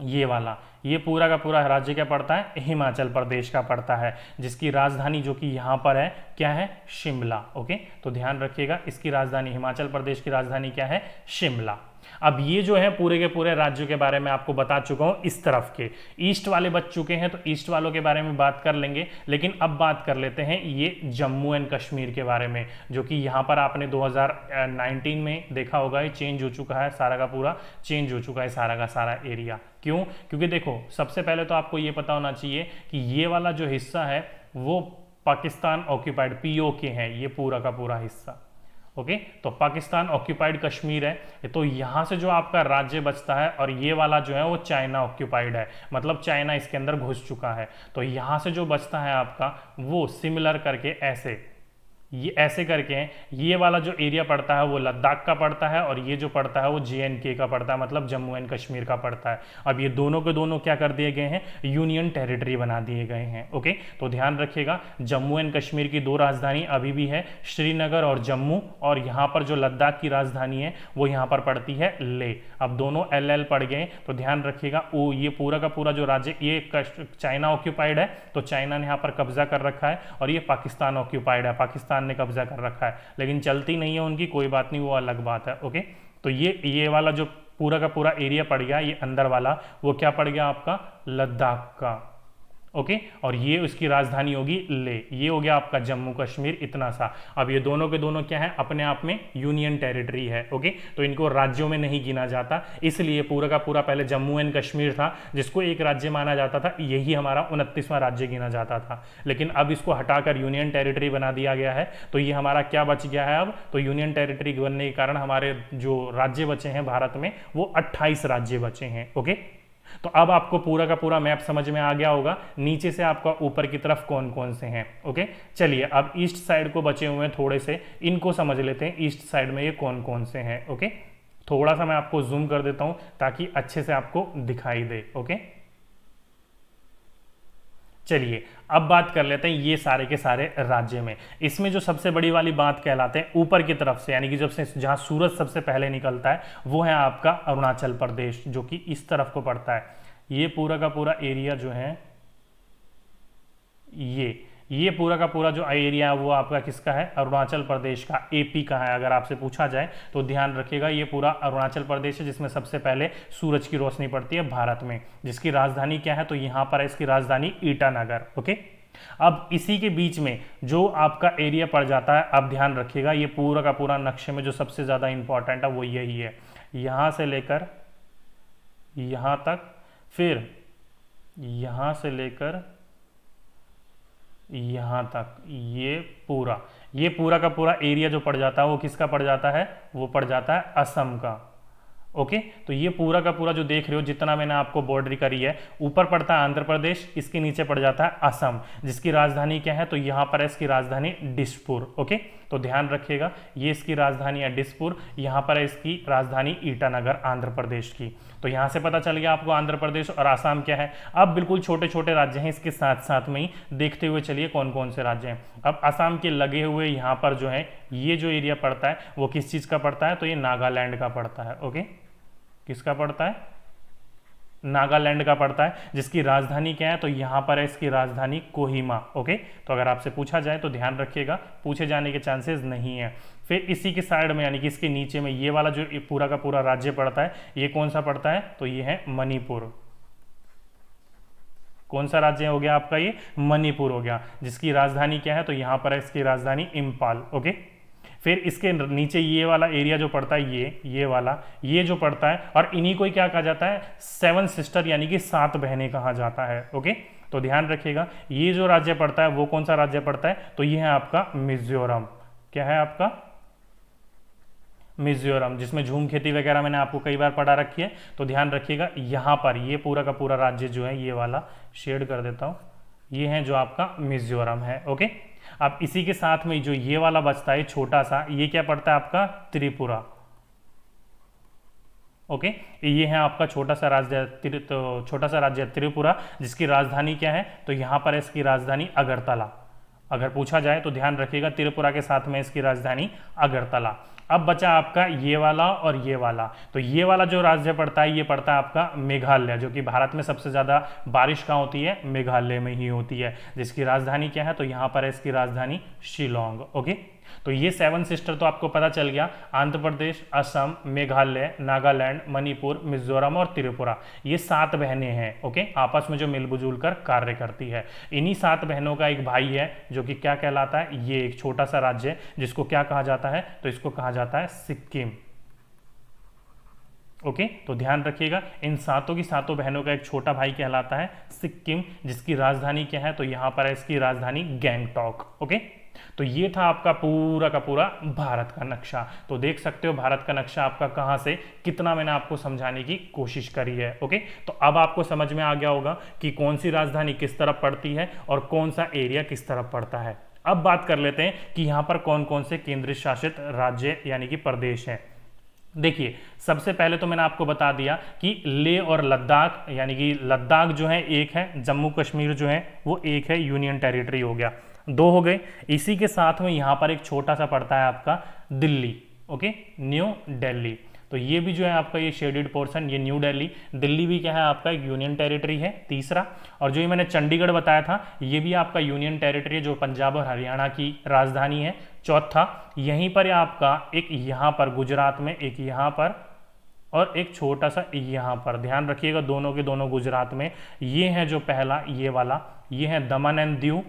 ये वाला ये पूरा का पूरा राज्य क्या पड़ता है हिमाचल प्रदेश का पड़ता है जिसकी राजधानी जो कि यहाँ पर है क्या है शिमला ओके तो ध्यान रखिएगा इसकी राजधानी हिमाचल प्रदेश की राजधानी क्या है शिमला अब ये जो है पूरे के पूरे राज्यों के बारे में आपको बता चुका हूं इस तरफ के ईस्ट वाले बच चुके हैं तो ईस्ट वालों के बारे में बात कर लेंगे लेकिन अब बात कर लेते हैं ये जम्मू एंड कश्मीर के बारे में जो कि यहाँ पर आपने 2019 में देखा होगा ये चेंज हो चुका है सारा का पूरा चेंज हो चुका है सारा का सारा एरिया क्यों क्योंकि देखो सबसे पहले तो आपको ये पता होना चाहिए कि ये वाला जो हिस्सा है वो पाकिस्तान ऑक्यूपाइड पीओके है ये पूरा का पूरा हिस्सा ओके तो पाकिस्तान ऑक्यूपाइड कश्मीर है तो यहाँ से जो आपका राज्य बचता है और ये वाला जो है वो चाइना ऑक्यूपाइड है मतलब चाइना इसके अंदर घुस चुका है तो यहाँ से जो बचता है आपका वो सिमिलर करके ऐसे ये ऐसे करके ये वाला जो एरिया पड़ता है वो लद्दाख का पड़ता है और ये जो पड़ता है वो जे का पड़ता है मतलब जम्मू एंड कश्मीर का पड़ता है अब ये दोनों के दोनों क्या कर दिए गए हैं यूनियन टेरिटरी बना दिए गए हैं ओके तो ध्यान रखिएगा जम्मू एंड कश्मीर की दो राजधानी अभी भी है श्रीनगर और जम्मू और यहाँ पर जो लद्दाख की राजधानी है वो यहाँ पर पड़ती है ले अब दोनों एल एल पड़ गए तो ध्यान रखिएगा वो ये पूरा का पूरा जो राज्य ये चाइना ऑक्यूपाइड है तो चाइना ने यहाँ पर कब्जा कर रखा है और ये पाकिस्तान ऑक्यूपाइड है पाकिस्तान पाकिस्तान ने कब्जा कर रखा है लेकिन चलती नहीं है उनकी कोई बात नहीं वो अलग बात है ओके तो ये ये वाला जो पूरा का पूरा एरिया पड़ गया ये अंदर वाला वो क्या पड़ गया आपका लद्दाख का ओके और ये उसकी राजधानी होगी ले ये हो गया आपका जम्मू कश्मीर इतना सा अब ये दोनों के दोनों क्या है अपने आप में यूनियन टेरिटरी है ओके तो इनको राज्यों में नहीं गिना जाता इसलिए पूरा का पूरा पहले जम्मू एंड कश्मीर था जिसको एक राज्य माना जाता था यही हमारा उनतीसवां राज्य गिना जाता था लेकिन अब इसको हटाकर यूनियन टेरिटरी बना दिया गया है तो ये हमारा क्या बच गया है अब तो यूनियन टेरिटरी बनने के कारण हमारे जो राज्य बचे हैं भारत में वो अट्ठाईस राज्य बचे हैं ओके तो अब आपको पूरा का पूरा मैप समझ में आ गया होगा नीचे से आपका ऊपर की तरफ कौन कौन से हैं ओके चलिए अब ईस्ट साइड को बचे हुए हैं थोड़े से इनको समझ लेते हैं ईस्ट साइड में ये कौन कौन से हैं ओके थोड़ा सा मैं आपको जूम कर देता हूं ताकि अच्छे से आपको दिखाई दे ओके चलिए अब बात कर लेते हैं ये सारे के सारे राज्य में इसमें जो सबसे बड़ी वाली बात कहलाते हैं ऊपर की तरफ से यानी कि जब से जहां सूरज सबसे पहले निकलता है वो है आपका अरुणाचल प्रदेश जो कि इस तरफ को पड़ता है ये पूरा का पूरा एरिया जो है ये ये पूरा का पूरा जो एरिया है वो आपका किसका है अरुणाचल प्रदेश का एपी का है अगर आपसे पूछा जाए तो ध्यान रखिएगा ये पूरा अरुणाचल प्रदेश है जिसमें सबसे पहले सूरज की रोशनी पड़ती है भारत में जिसकी राजधानी क्या है तो यहाँ पर है इसकी राजधानी ईटानगर ओके अब इसी के बीच में जो आपका एरिया पड़ जाता है आप ध्यान रखिएगा ये पूरा का पूरा नक्शे में जो सबसे ज़्यादा इंपॉर्टेंट है वो यही है यहाँ से लेकर यहाँ तक फिर यहाँ से लेकर यहाँ तक ये पूरा ये पूरा का पूरा एरिया जो पड़ जाता है वो किसका पड़ जाता है वो पड़ जाता है असम का ओके okay? तो ये पूरा का पूरा जो देख रहे हो जितना मैंने आपको बॉर्डर करी है ऊपर पड़ता है आंध्र प्रदेश इसके नीचे पड़ जाता है असम जिसकी राजधानी क्या है तो यहाँ पर है इसकी राजधानी डिसपुर ओके okay? तो ध्यान रखिएगा ये इसकी राजधानी है डिसपुर यहाँ पर है इसकी राजधानी ईटानगर आंध्र प्रदेश की तो यहाँ से पता चल गया आपको आंध्र प्रदेश और आसाम क्या है अब बिल्कुल छोटे छोटे राज्य हैं इसके साथ साथ में ही देखते हुए चलिए कौन कौन से राज्य हैं अब आसाम के लगे हुए यहाँ पर जो है ये जो एरिया पड़ता है वो किस चीज़ का पड़ता है तो ये नागालैंड का पड़ता है ओके किसका पड़ता है नागालैंड का पड़ता है जिसकी राजधानी क्या है तो यहाँ पर है इसकी राजधानी कोहिमा ओके तो अगर आपसे पूछा जाए तो ध्यान रखिएगा पूछे जाने के चांसेस नहीं है फिर इसी के साइड में यानी कि इसके नीचे में ये वाला जो पूरा का पूरा राज्य पड़ता है ये कौन सा पड़ता है तो ये है मणिपुर कौन सा राज्य हो गया आपका ये मणिपुर हो गया जिसकी राजधानी क्या है तो यहां पर है इसकी राजधानी इम्फाल ओके फिर इसके नीचे ये वाला एरिया जो पड़ता है ये ये वाला ये जो पड़ता है और इन्हीं को क्या कहा जाता है सेवन सिस्टर यानी कि सात बहने कहा जाता है ओके तो ध्यान रखिएगा ये जो राज्य पड़ता है वो कौन सा राज्य पड़ता है तो ये है आपका मिजोरम क्या है आपका मिजोरम जिसमें झूम खेती वगैरह मैंने आपको कई बार पढ़ा रखी है तो ध्यान रखिएगा यहाँ पर ये पूरा का पूरा राज्य जो है ये वाला शेड कर देता हूँ ये है जो आपका मिजोरम है ओके अब इसी के साथ में जो ये वाला बचता है छोटा सा ये क्या पड़ता है आपका त्रिपुरा ओके okay? ये है आपका छोटा सा राज्य तो छोटा सा राज्य त्रिपुरा जिसकी राजधानी क्या है तो यहाँ पर इसकी राजधानी अगरतला अगर पूछा जाए तो ध्यान रखिएगा त्रिपुरा के साथ में इसकी राजधानी अगरतला अब बचा आपका ये वाला और ये वाला तो ये वाला जो राज्य पड़ता है ये पड़ता है आपका मेघालय जो कि भारत में सबसे ज़्यादा बारिश कहाँ होती है मेघालय में ही होती है जिसकी राजधानी क्या है तो यहाँ पर है इसकी राजधानी शिलोंग ओके तो ये सेवन सिस्टर तो आपको पता चल गया आंध्र प्रदेश असम मेघालय नागालैंड मणिपुर मिजोरम और त्रिपुरा ये सात बहनें हैं ओके आपस में जो मिलबुजुल कर कार्य करती है इन्हीं सात बहनों का एक भाई है जो कि क्या कहलाता है ये एक छोटा सा राज्य है जिसको क्या कहा जाता है तो इसको कहा जाता है सिक्किम ओके okay, तो ध्यान रखिएगा इन सातों की सातों बहनों का एक छोटा भाई कहलाता है सिक्किम जिसकी राजधानी क्या है तो यहां पर है इसकी राजधानी गैंगटॉक ओके okay? तो ये था आपका पूरा का पूरा भारत का नक्शा तो देख सकते हो भारत का नक्शा आपका कहां से कितना मैंने आपको समझाने की कोशिश करी है ओके तो अब आपको समझ में आ गया होगा कि कौन सी राजधानी किस तरफ पड़ती है और कौन सा एरिया किस तरफ पड़ता है अब बात कर लेते हैं कि यहां पर कौन कौन से केंद्र शासित राज्य यानी कि प्रदेश हैं देखिए सबसे पहले तो मैंने आपको बता दिया कि ले और लद्दाख यानी कि लद्दाख जो है एक है जम्मू कश्मीर जो है वो एक है यूनियन टेरिटरी हो गया दो हो गए इसी के साथ में यहाँ पर एक छोटा सा पड़ता है आपका दिल्ली ओके न्यू दिल्ली तो ये भी जो है आपका ये शेडेड पोर्सन ये न्यू दिल्ली दिल्ली भी क्या है आपका एक यूनियन टेरिटरी है तीसरा और जो ये मैंने चंडीगढ़ बताया था ये भी आपका यूनियन टेरिटरी है जो पंजाब और हरियाणा की राजधानी है चौथा यहीं पर आपका एक यहाँ पर गुजरात में एक यहाँ पर और एक छोटा सा यहाँ पर ध्यान रखिएगा दोनों के दोनों गुजरात में ये है जो पहला ये वाला ये है दमन एंड दीव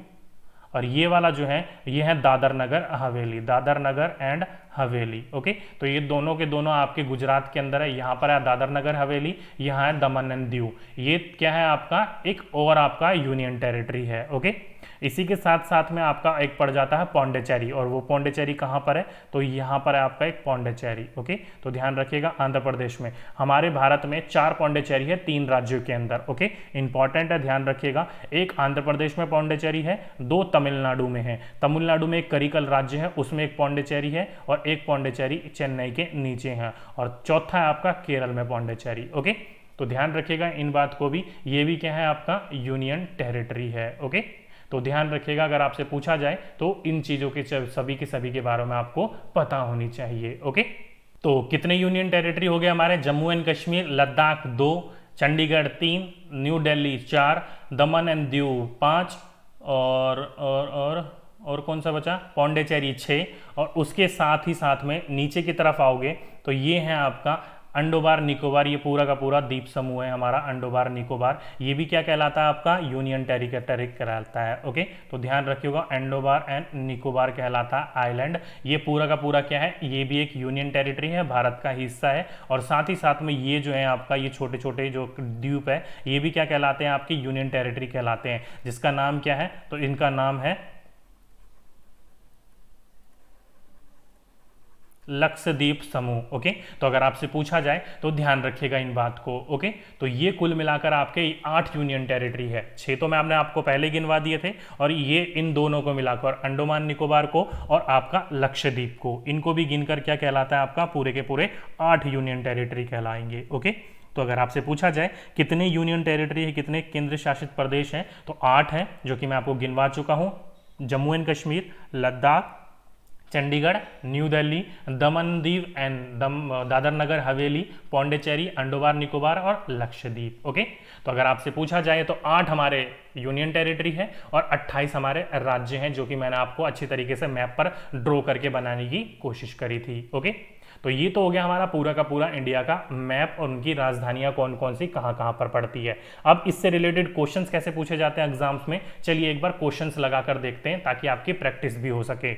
और ये वाला जो है ये है दादर नगर हवेली दादर नगर एंड हवेली ओके तो ये दोनों के दोनों आपके गुजरात के अंदर है यहाँ पर है दादर नगर हवेली यहाँ है दमन एंड दीव ये क्या है आपका एक और आपका यूनियन टेरिटरी है ओके इसी के साथ साथ में आपका एक पड़ जाता है पौंडेचेरी और वो पौंडेचेरी कहाँ पर है तो यहाँ पर है आपका एक पौंडेचेरी ओके तो ध्यान रखिएगा आंध्र प्रदेश में हमारे भारत में चार पौंडेचेरी है तीन राज्यों के अंदर ओके इंपॉर्टेंट है ध्यान रखिएगा एक आंध्र प्रदेश में पौंडेचेरी है दो तमिलनाडु में है तमिलनाडु में एक करिकल राज्य है उसमें एक पौंडेचेरी है और एक पौंडेचेरी चेन्नई के नीचे है और चौथा है आपका केरल में पौंडेचेरी ओके तो ध्यान रखिएगा इन बात को भी ये भी क्या है आपका यूनियन टेरिटरी है ओके तो ध्यान रखिएगा अगर आपसे पूछा जाए तो इन चीज़ों के सभी के सभी के बारे में आपको पता होनी चाहिए ओके तो कितने यूनियन टेरिटरी हो गए हमारे जम्मू एंड कश्मीर लद्दाख दो चंडीगढ़ तीन न्यू दिल्ली चार दमन एंड दीव पाँच और और और और कौन सा बचा पौंडेचेरी छः और उसके साथ ही साथ में नीचे की तरफ आओगे तो ये है आपका अंडोबार निकोबार ये पूरा का पूरा द्वीप समूह है हमारा अंडोबार निकोबार ये भी क्या कहलाता है आपका यूनियन टेरिटरी कहलाता है ओके तो ध्यान रखिएगा अंडोबार एंड निकोबार कहलाता है आइलैंड ये पूरा का पूरा क्या है ये भी एक यूनियन टेरिटरी है भारत का हिस्सा है और साथ ही साथ में ये जो है आपका ये छोटे छोटे जो द्वीप है ये भी क्या कहलाते हैं आपकी यूनियन टेरिटरी कहलाते हैं जिसका नाम क्या है तो इनका नाम है लक्षद्वीप समूह ओके तो अगर आपसे पूछा जाए तो ध्यान रखिएगा इन बात को ओके तो ये कुल मिलाकर आपके आठ यूनियन टेरिटरी है छह तो मैं आपने आपको पहले गिनवा दिए थे और ये इन दोनों को मिलाकर अंडोमान निकोबार को और आपका लक्षद्वीप को इनको भी गिनकर क्या कहलाता है आपका पूरे के पूरे आठ यूनियन टेरिटरी कहलाएंगे ओके तो अगर आपसे पूछा जाए कितने यूनियन टेरिटरी है कितने केंद्र शासित प्रदेश हैं तो आठ हैं जो कि मैं आपको गिनवा चुका हूँ Jammu and Kashmir Ladakh Chandigarh new Delhi Daman Diu and दम दादर नगर हवेली पौंडेचेरी अंडोबार निकोबार और लक्षद्वीप ओके तो अगर आपसे पूछा जाए तो आठ हमारे यूनियन टेरिटरी है और अट्ठाईस हमारे राज्य हैं जो कि मैंने आपको अच्छी तरीके से मैप पर ड्रॉ करके बनाने की कोशिश करी थी ओके तो ये तो हो गया हमारा पूरा का पूरा इंडिया का मैप और उनकी राजधानियां कौन कौन सी कहां कहां पर पड़ती है अब इससे रिलेटेड क्वेश्चंस कैसे पूछे जाते हैं एग्जाम्स में चलिए एक बार क्वेश्चंस लगाकर देखते हैं ताकि आपकी प्रैक्टिस भी हो सके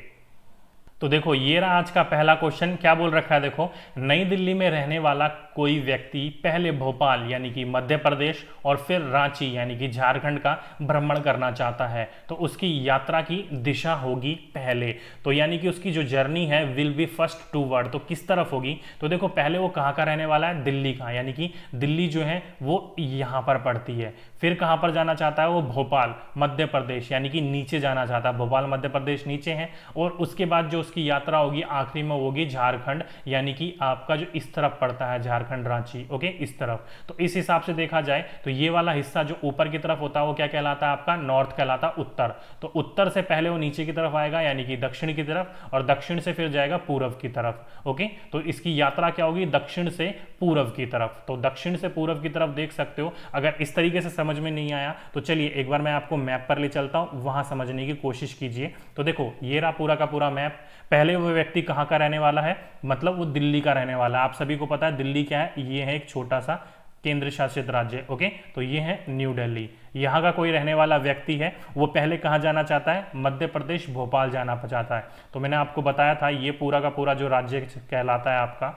तो देखो ये रहा आज का पहला क्वेश्चन क्या बोल रखा है देखो नई दिल्ली में रहने वाला कोई व्यक्ति पहले भोपाल यानी कि मध्य प्रदेश और फिर रांची यानी कि झारखंड का भ्रमण करना चाहता है तो उसकी यात्रा की दिशा होगी पहले तो यानी कि उसकी जो जर्नी है will be first towards तो किस तरफ होगी तो देखो पहले वो कहाँ का रहने वाला है दिल्ली का यानी कि दिल्ली जो है वो यहाँ पर पड़ती है फिर कहाँ पर जाना चाहता है वो भोपाल मध्य प्रदेश यानी कि नीचे जाना चाहता है भोपाल मध्य प्रदेश नीचे है और उसके बाद जो उसकी यात्रा होगी आखिरी में होगी झारखंड यानी कि आपका जो इस तरफ पड़ता है झारखंड रांची ओके इस तरफ तो इस हिसाब से देखा जाए तो ये वाला हिस्सा जो ऊपर की तरफ होता है वो क्या कहलाता है आपका नॉर्थ कहलाता है उत्तर तो उत्तर से पहले वो नीचे की तरफ आएगा यानी कि दक्षिण की तरफ और दक्षिण से फिर जाएगा पूर्व की तरफ ओके तो इसकी यात्रा क्या होगी दक्षिण से पूर्व की तरफ तो दक्षिण से पूर्व की तरफ देख सकते हो अगर इस तरीके से समझ में नहीं आया तो चलिए एक बार मैं आपको मैप पर ले चलता हूँ वहाँ समझने की कोशिश कीजिए तो देखो ये रहा पूरा का पूरा मैप पहले वो व्यक्ति कहाँ का रहने वाला है मतलब वो दिल्ली का रहने वाला आप सभी को पता है दिल्ली क्या है ये है एक छोटा सा केंद्र शासित राज्य ओके तो ये है न्यू दिल्ली यहाँ का कोई रहने वाला व्यक्ति है वो पहले कहाँ जाना चाहता है मध्य प्रदेश भोपाल जाना चाहता है तो मैंने आपको बताया था ये पूरा का पूरा जो राज्य कहलाता है आपका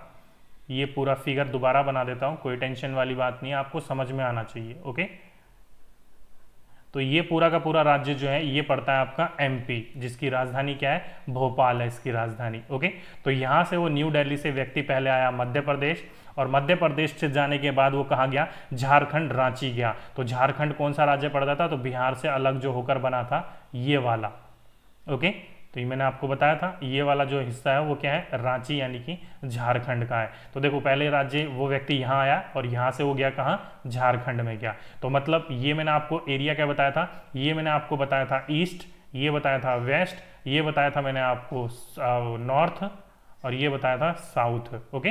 ये पूरा फिगर दोबारा बना देता हूँ कोई टेंशन वाली बात नहीं है आपको समझ में आना चाहिए ओके तो ये पूरा का पूरा राज्य जो है ये पड़ता है आपका एमपी जिसकी राजधानी क्या है भोपाल है इसकी राजधानी ओके तो यहां से वो न्यू दिल्ली से व्यक्ति पहले आया मध्य प्रदेश और मध्य प्रदेश से जाने के बाद वो कहा गया झारखंड रांची गया तो झारखंड कौन सा राज्य पड़ता था तो बिहार से अलग जो होकर बना था ये वाला ओके तो ये मैंने आपको बताया था ये वाला जो हिस्सा है वो क्या है रांची यानी कि झारखंड का है तो देखो पहले राज्य वो व्यक्ति यहाँ आया और यहाँ से वो गया कहाँ झारखंड में गया तो मतलब ये मैंने आपको एरिया क्या बताया था ये मैंने आपको बताया था ईस्ट ये बताया था वेस्ट ये बताया था मैंने आपको नॉर्थ और ये बताया था साउथ ओके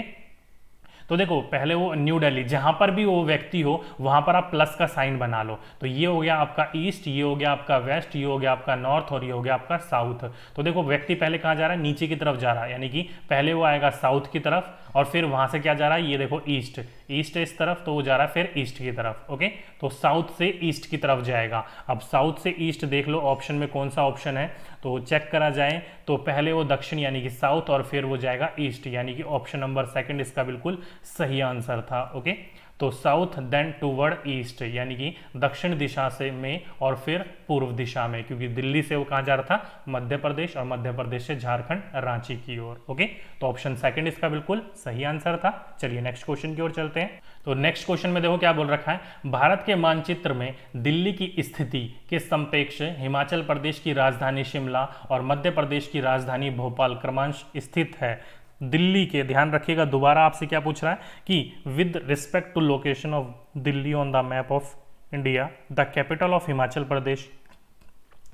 तो देखो पहले वो न्यू दिल्ली जहां पर भी वो व्यक्ति हो वहां पर आप प्लस का साइन बना लो तो ये हो गया आपका ईस्ट ये हो गया आपका वेस्ट ये हो गया आपका नॉर्थ और ये हो गया आपका साउथ तो देखो व्यक्ति पहले कहाँ जा रहा है नीचे की तरफ जा रहा है यानी कि पहले वो आएगा साउथ की तरफ और फिर वहां से क्या जा रहा है ये देखो ईस्ट ईस्ट इस तरफ तो वो जा रहा है फिर ईस्ट की तरफ ओके तो साउथ से ईस्ट की तरफ जाएगा अब साउथ से ईस्ट देख लो ऑप्शन में कौन सा ऑप्शन है तो चेक करा जाए तो पहले वो दक्षिण यानी कि साउथ और फिर वो जाएगा ईस्ट यानी कि ऑप्शन नंबर सेकंड इसका बिल्कुल सही आंसर था ओके तो साउथ देन टूवर्ड ईस्ट यानी कि दक्षिण दिशा से में और फिर पूर्व दिशा में क्योंकि दिल्ली से वो कहाँ जा रहा था मध्य प्रदेश और मध्य प्रदेश से झारखंड रांची की ओर ओके तो ऑप्शन सेकंड इसका बिल्कुल सही आंसर था चलिए नेक्स्ट क्वेश्चन की ओर चलते हैं तो नेक्स्ट क्वेश्चन में देखो क्या बोल रखा है भारत के मानचित्र में दिल्ली की स्थिति के संपेक्ष हिमाचल प्रदेश की राजधानी शिमला और मध्य प्रदेश की राजधानी भोपाल क्रमांश स्थित है दिल्ली के ध्यान रखिएगा दोबारा आपसे क्या पूछ रहा है कि with respect to location of Delhi on the map of India the capital of Himachal Pradesh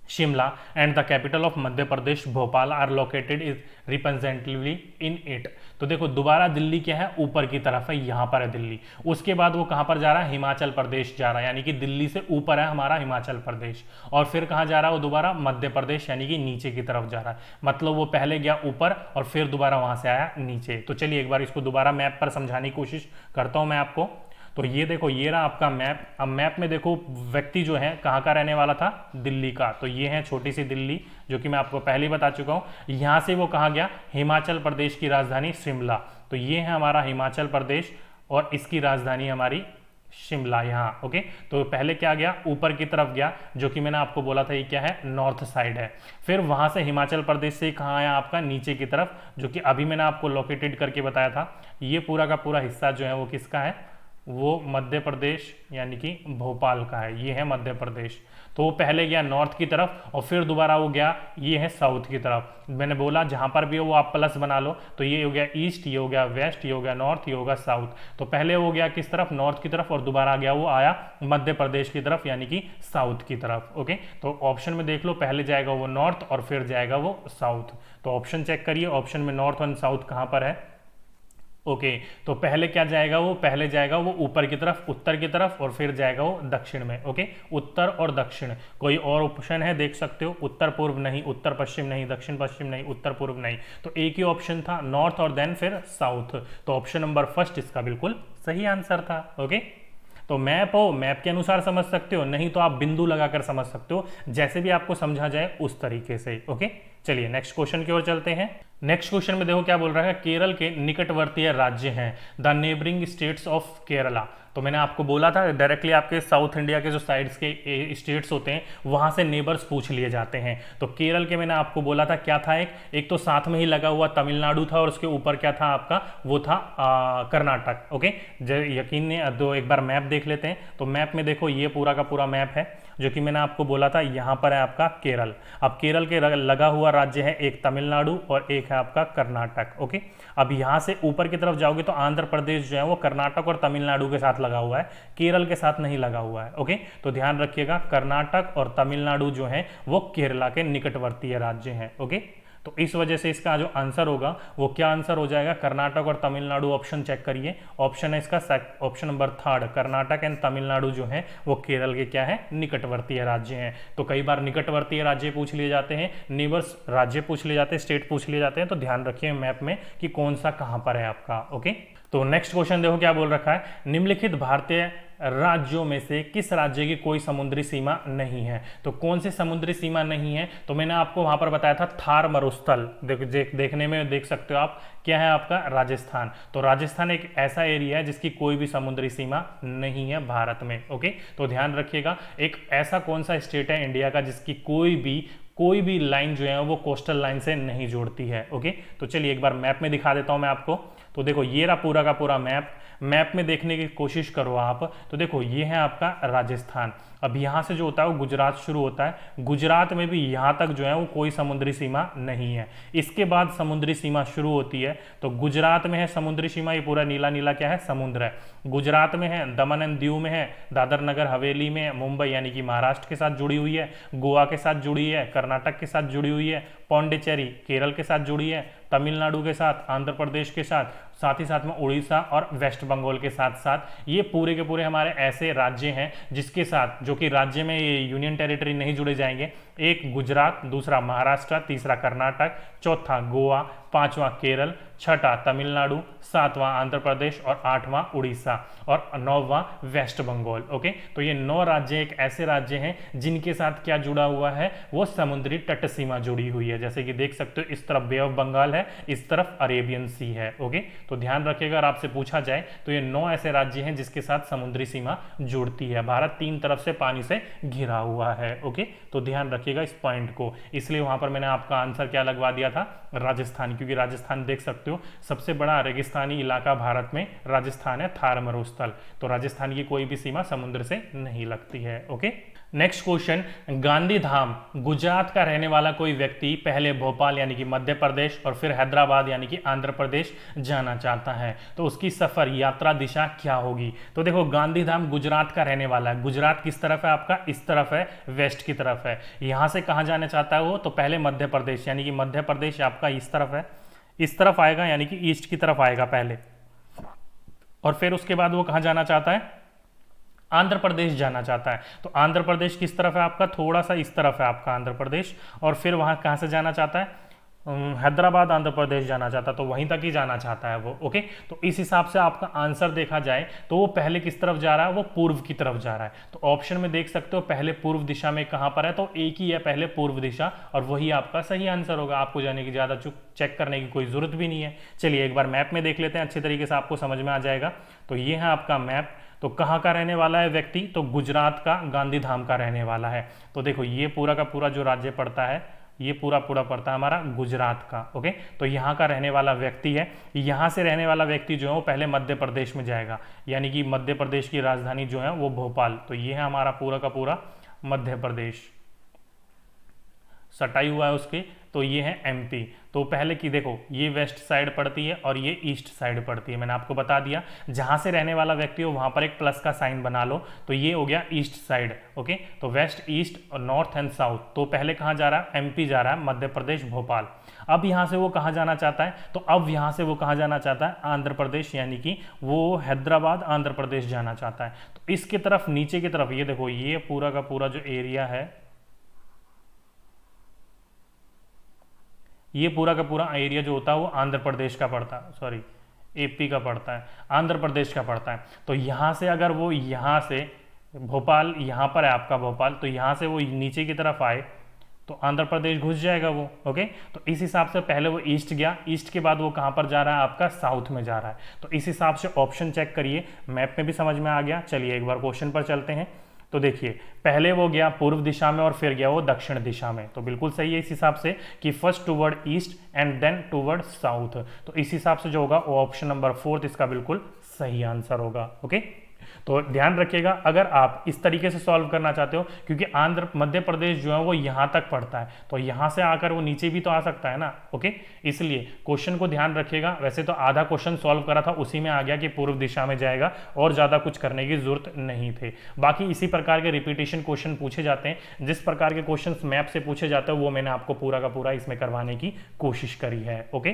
Shimla and the capital of Madhya Pradesh Bhopal are located is representatively in it. तो देखो दोबारा दिल्ली क्या है ऊपर की तरफ है यहाँ पर है दिल्ली उसके बाद वो कहाँ पर जा रहा है हिमाचल प्रदेश जा रहा है यानी कि दिल्ली से ऊपर है हमारा हिमाचल प्रदेश और फिर कहाँ जा रहा है वो दोबारा मध्य प्रदेश यानी कि नीचे की तरफ जा रहा है मतलब वो पहले गया ऊपर और फिर दोबारा वहाँ से आया नीचे तो चलिए एक बार इसको दोबारा मैप पर समझाने की कोशिश करता हूँ मैं आपको तो ये देखो ये रहा आपका मैप अब मैप में देखो व्यक्ति जो है कहाँ का रहने वाला था दिल्ली का तो ये है छोटी सी दिल्ली जो कि मैं आपको पहले बता चुका हूँ यहाँ से वो कहा गया हिमाचल प्रदेश की राजधानी शिमला तो ये है हमारा हिमाचल प्रदेश और इसकी राजधानी हमारी शिमला यहाँ ओके तो पहले क्या गया ऊपर की तरफ गया जो कि मैंने आपको बोला था ये क्या है नॉर्थ साइड है फिर वहाँ से हिमाचल प्रदेश से कहाँ आया आपका नीचे की तरफ जो कि अभी मैंने आपको लोकेटेड करके बताया था ये पूरा का पूरा हिस्सा जो है वो किसका है वो मध्य प्रदेश यानी कि भोपाल का है ये है मध्य प्रदेश तो वो पहले गया नॉर्थ की तरफ और फिर दोबारा वो गया ये है साउथ की तरफ मैंने बोला जहाँ पर भी हो वो आप प्लस बना लो तो ये हो गया ईस्ट ये हो गया वेस्ट ये हो गया नॉर्थ ये होगा साउथ तो पहले वो गया किस तरफ नॉर्थ की तरफ और दोबारा गया वो आया मध्य प्रदेश की तरफ यानी कि साउथ की तरफ ओके तो ऑप्शन में देख लो पहले जाएगा वो नॉर्थ और फिर जाएगा वो साउथ तो ऑप्शन चेक करिए ऑप्शन में नॉर्थ एंड साउथ कहाँ पर है ओके okay, तो पहले क्या जाएगा वो पहले जाएगा वो ऊपर की तरफ उत्तर की तरफ और फिर जाएगा वो दक्षिण में ओके okay? उत्तर और दक्षिण कोई और ऑप्शन है देख सकते हो उत्तर पूर्व नहीं उत्तर पश्चिम नहीं दक्षिण पश्चिम नहीं उत्तर पूर्व नहीं तो एक ही ऑप्शन था नॉर्थ और देन फिर साउथ तो ऑप्शन नंबर फर्स्ट इसका बिल्कुल सही आंसर था ओके okay? तो मैप हो मैप के अनुसार समझ सकते हो नहीं तो आप बिंदु लगाकर समझ सकते हो जैसे भी आपको समझा जाए उस तरीके से ओके चलिए नेक्स्ट क्वेश्चन की ओर चलते हैं नेक्स्ट क्वेश्चन में देखो क्या बोल रहा है केरल के निकटवर्तीय राज्य हैं the neighbouring states of Kerala तो मैंने आपको बोला था डायरेक्टली आपके साउथ इंडिया के जो साइड्स के स्टेट्स होते हैं वहां से नेबर्स पूछ लिए जाते हैं तो केरल के मैंने आपको बोला था क्या था एक एक तो साथ में ही लगा हुआ तमिलनाडु था और उसके ऊपर क्या था आपका वो था कर्नाटक ओके जब यकीन ने दो एक बार मैप देख लेते हैं तो मैप में देखो ये पूरा का पूरा मैप है जो कि मैंने आपको बोला था यहाँ पर है आपका केरल अब केरल के लगा हुआ राज्य है एक तमिलनाडु और एक है आपका कर्नाटक ओके अब यहाँ से ऊपर की तरफ जाओगे तो आंध्र प्रदेश जो है वो कर्नाटक और तमिलनाडु के साथ लगा हुआ है केरल के साथ नहीं लगा हुआ है ओके तो ध्यान रखिएगा कर्नाटक और तमिलनाडु जो है वो केरला के निकटवर्तीय राज्य हैं ओके तो इस वजह से इसका जो आंसर होगा वो क्या आंसर हो जाएगा कर्नाटक और तमिलनाडु ऑप्शन चेक करिए ऑप्शन है इसका option number third Karnataka and Tamil Nadu जो है वो केरल के क्या है निकटवर्तीय राज्य हैं तो कई बार निकटवर्तीय राज्य पूछ लिए जाते हैं नेबर्स राज्य पूछ लिए जाते हैं स्टेट पूछ लिए जाते हैं तो ध्यान रखिए मैप में कि कौन सा कहाँ पर है आपका ओके तो नेक्स्ट क्वेश्चन देखो क्या बोल रखा है निम्नलिखित भारतीय राज्यों में से किस राज्य की कोई समुद्री सीमा नहीं है तो कौन सी समुद्री सीमा नहीं है तो मैंने आपको वहां पर बताया था थार मरुस्थल देख, देख देखने में देख सकते हो आप क्या है आपका राजस्थान तो राजस्थान एक ऐसा एरिया है जिसकी कोई भी समुद्री सीमा नहीं है भारत में ओके तो ध्यान रखिएगा एक ऐसा कौन सा स्टेट है इंडिया का जिसकी कोई भी कोई भी लाइन जो है वो कोस्टल लाइन से नहीं जोड़ती है ओके तो चलिए एक बार मैप में दिखा देता हूं मैं आपको तो देखो ये रहा पूरा का पूरा मैप मैप में देखने की कोशिश करो आप तो देखो ये है आपका राजस्थान अब यहाँ से जो होता है वो गुजरात शुरू होता है गुजरात में भी यहाँ तक जो है वो कोई समुद्री सीमा नहीं है इसके बाद समुद्री सीमा शुरू होती है तो गुजरात में है समुद्री सीमा ये पूरा नीला नीला क्या है समुद्र है गुजरात में है दमन एंड दीव में है दादर नगर हवेली में मुंबई यानी कि महाराष्ट्र के साथ जुड़ी हुई है गोवा के साथ जुड़ी है कर्नाटक के साथ जुड़ी हुई है पौंडेचेरी केरल के साथ जुड़ी है तमिलनाडु के साथ आंध्र प्रदेश के साथ साथ ही साथ में उड़ीसा और वेस्ट बंगाल के साथ साथ ये पूरे के पूरे हमारे ऐसे राज्य हैं जिसके साथ जो कि राज्य में ये यूनियन टेरिटरी नहीं जुड़े जाएंगे एक गुजरात दूसरा महाराष्ट्र तीसरा कर्नाटक चौथा गोवा पांचवा केरल छठा तमिलनाडु सातवां आंध्र प्रदेश और आठवां उड़ीसा और नौवां वेस्ट बंगाल ओके तो ये नौ राज्य एक ऐसे राज्य हैं जिनके साथ क्या जुड़ा हुआ है वो समुद्री तट सीमा जुड़ी हुई है जैसे कि देख सकते हो इस तरफ बे ऑफ बंगाल है इस तरफ अरेबियन सी है ओके तो ध्यान रखिएगा अगर आपसे पूछा जाए तो ये नौ ऐसे राज्य हैं जिसके साथ समुद्री सीमा जुड़ती है भारत तीन तरफ से पानी से घिरा हुआ है ओके तो ध्यान रखिएगा इस पॉइंट को इसलिए वहां पर मैंने आपका आंसर क्या लगवा दिया था राजस्थान क्योंकि राजस्थान देख सकते हो सबसे बड़ा रेगिस्तानी इलाका भारत में राजस्थान है थार मरुस्थल तो राजस्थान की कोई भी सीमा समुद्र से नहीं लगती है okay next question Gandhidham Gujarat का रहने वाला कोई व्यक्ति पहले भोपाल यानी कि मध्य प्रदेश और फिर हैदराबाद यानी कि आंध्र प्रदेश जाना चाहता है तो उसकी सफर यात्रा दिशा क्या होगी तो देखो गांधी धाम गुजरात का रहने वाला है गुजरात किस तरफ है आपका इस तरफ है वेस्ट की तरफ है यहां से कहाँ जाना चाहता है वो तो पहले मध्य प्रदेश यानी कि मध्य प्रदेश आपका इस तरफ है इस तरफ आएगा यानी कि ईस्ट की तरफ आएगा पहले और फिर उसके बाद वो कहाँ जाना चाहता है आंध्र प्रदेश जाना चाहता है तो आंध्र प्रदेश किस तरफ है आपका थोड़ा सा इस तरफ है आपका आंध्र प्रदेश और फिर वहाँ कहाँ से जाना चाहता है हैदराबाद आंध्र प्रदेश जाना चाहता तो वहीं तक ही जाना चाहता है वो ओके तो इस हिसाब से आपका आंसर देखा जाए तो वो पहले किस तरफ जा रहा है वो पूर्व की तरफ जा रहा है तो ऑप्शन में देख सकते हो पहले पूर्व दिशा में कहाँ पर है तो एक ही है पहले पूर्व दिशा और वही आपका सही आंसर होगा आपको जाने की ज़्यादा चेक करने की कोई ज़रूरत भी नहीं है चलिए एक बार मैप में देख लेते हैं अच्छे तरीके से आपको समझ में आ जाएगा तो ये है आपका मैप तो कहाँ का रहने वाला है व्यक्ति तो गुजरात का गांधीधाम का रहने वाला है तो देखो ये पूरा का पूरा जो राज्य पड़ता है ये पूरा पूरा पड़ता है हमारा गुजरात का ओके तो यहाँ का रहने वाला व्यक्ति है यहाँ से रहने वाला व्यक्ति जो है वो पहले मध्य प्रदेश में जाएगा यानी कि मध्य प्रदेश की राजधानी जो है वो भोपाल तो ये है हमारा पूरा का पूरा मध्य प्रदेश सटाई हुआ है उसके तो ये है एम तो पहले की देखो ये वेस्ट साइड पड़ती है और ये ईस्ट साइड पड़ती है मैंने आपको बता दिया जहां से रहने वाला व्यक्ति हो वहां पर एक प्लस का साइन बना लो तो ये हो गया ईस्ट साइड ओके तो वेस्ट ईस्ट और नॉर्थ एंड साउथ तो पहले कहाँ जा रहा है एमपी जा रहा है मध्य प्रदेश भोपाल अब यहाँ से वो कहाँ जाना चाहता है तो अब यहाँ से वो कहाँ जाना चाहता है आंध्र प्रदेश यानी कि वो हैदराबाद आंध्र प्रदेश जाना चाहता है तो इसके तरफ नीचे की तरफ ये देखो ये पूरा का पूरा जो एरिया है ये पूरा का पूरा एरिया जो होता है वो आंध्र प्रदेश का पड़ता है सॉरी एपी का पड़ता है आंध्र प्रदेश का पड़ता है तो यहाँ से अगर वो यहाँ से भोपाल यहाँ पर है आपका भोपाल तो यहाँ से वो नीचे की तरफ आए तो आंध्र प्रदेश घुस जाएगा वो ओके तो इस हिसाब से पहले वो ईस्ट गया ईस्ट के बाद वो कहाँ पर जा रहा है आपका साउथ में जा रहा है तो इस हिसाब से ऑप्शन चेक करिए मैप में भी समझ में आ गया चलिए एक बार क्वेश्चन पर चलते हैं तो देखिए पहले वो गया पूर्व दिशा में और फिर गया वो दक्षिण दिशा में तो बिल्कुल सही है इस हिसाब से कि first toward east and then toward south तो इस हिसाब से जो होगा वो ऑप्शन नंबर फोर्थ इसका बिल्कुल सही आंसर होगा ओके तो ध्यान रखिएगा अगर आप इस तरीके से सॉल्व करना चाहते हो क्योंकि आंध्र मध्य प्रदेश जो है वो यहां तक पड़ता है तो यहां से आकर वो नीचे भी तो आ सकता है ना ओके इसलिए क्वेश्चन को ध्यान रखिएगा वैसे तो आधा क्वेश्चन सॉल्व करा था उसी में आ गया कि पूर्व दिशा में जाएगा और ज़्यादा कुछ करने की जरूरत नहीं थी बाकी इसी प्रकार के रिपीटेशन क्वेश्चन पूछे जाते हैं जिस प्रकार के क्वेश्चन मैप से पूछे जाते हैं वो मैंने आपको पूरा का पूरा इसमें करवाने की कोशिश करी है ओके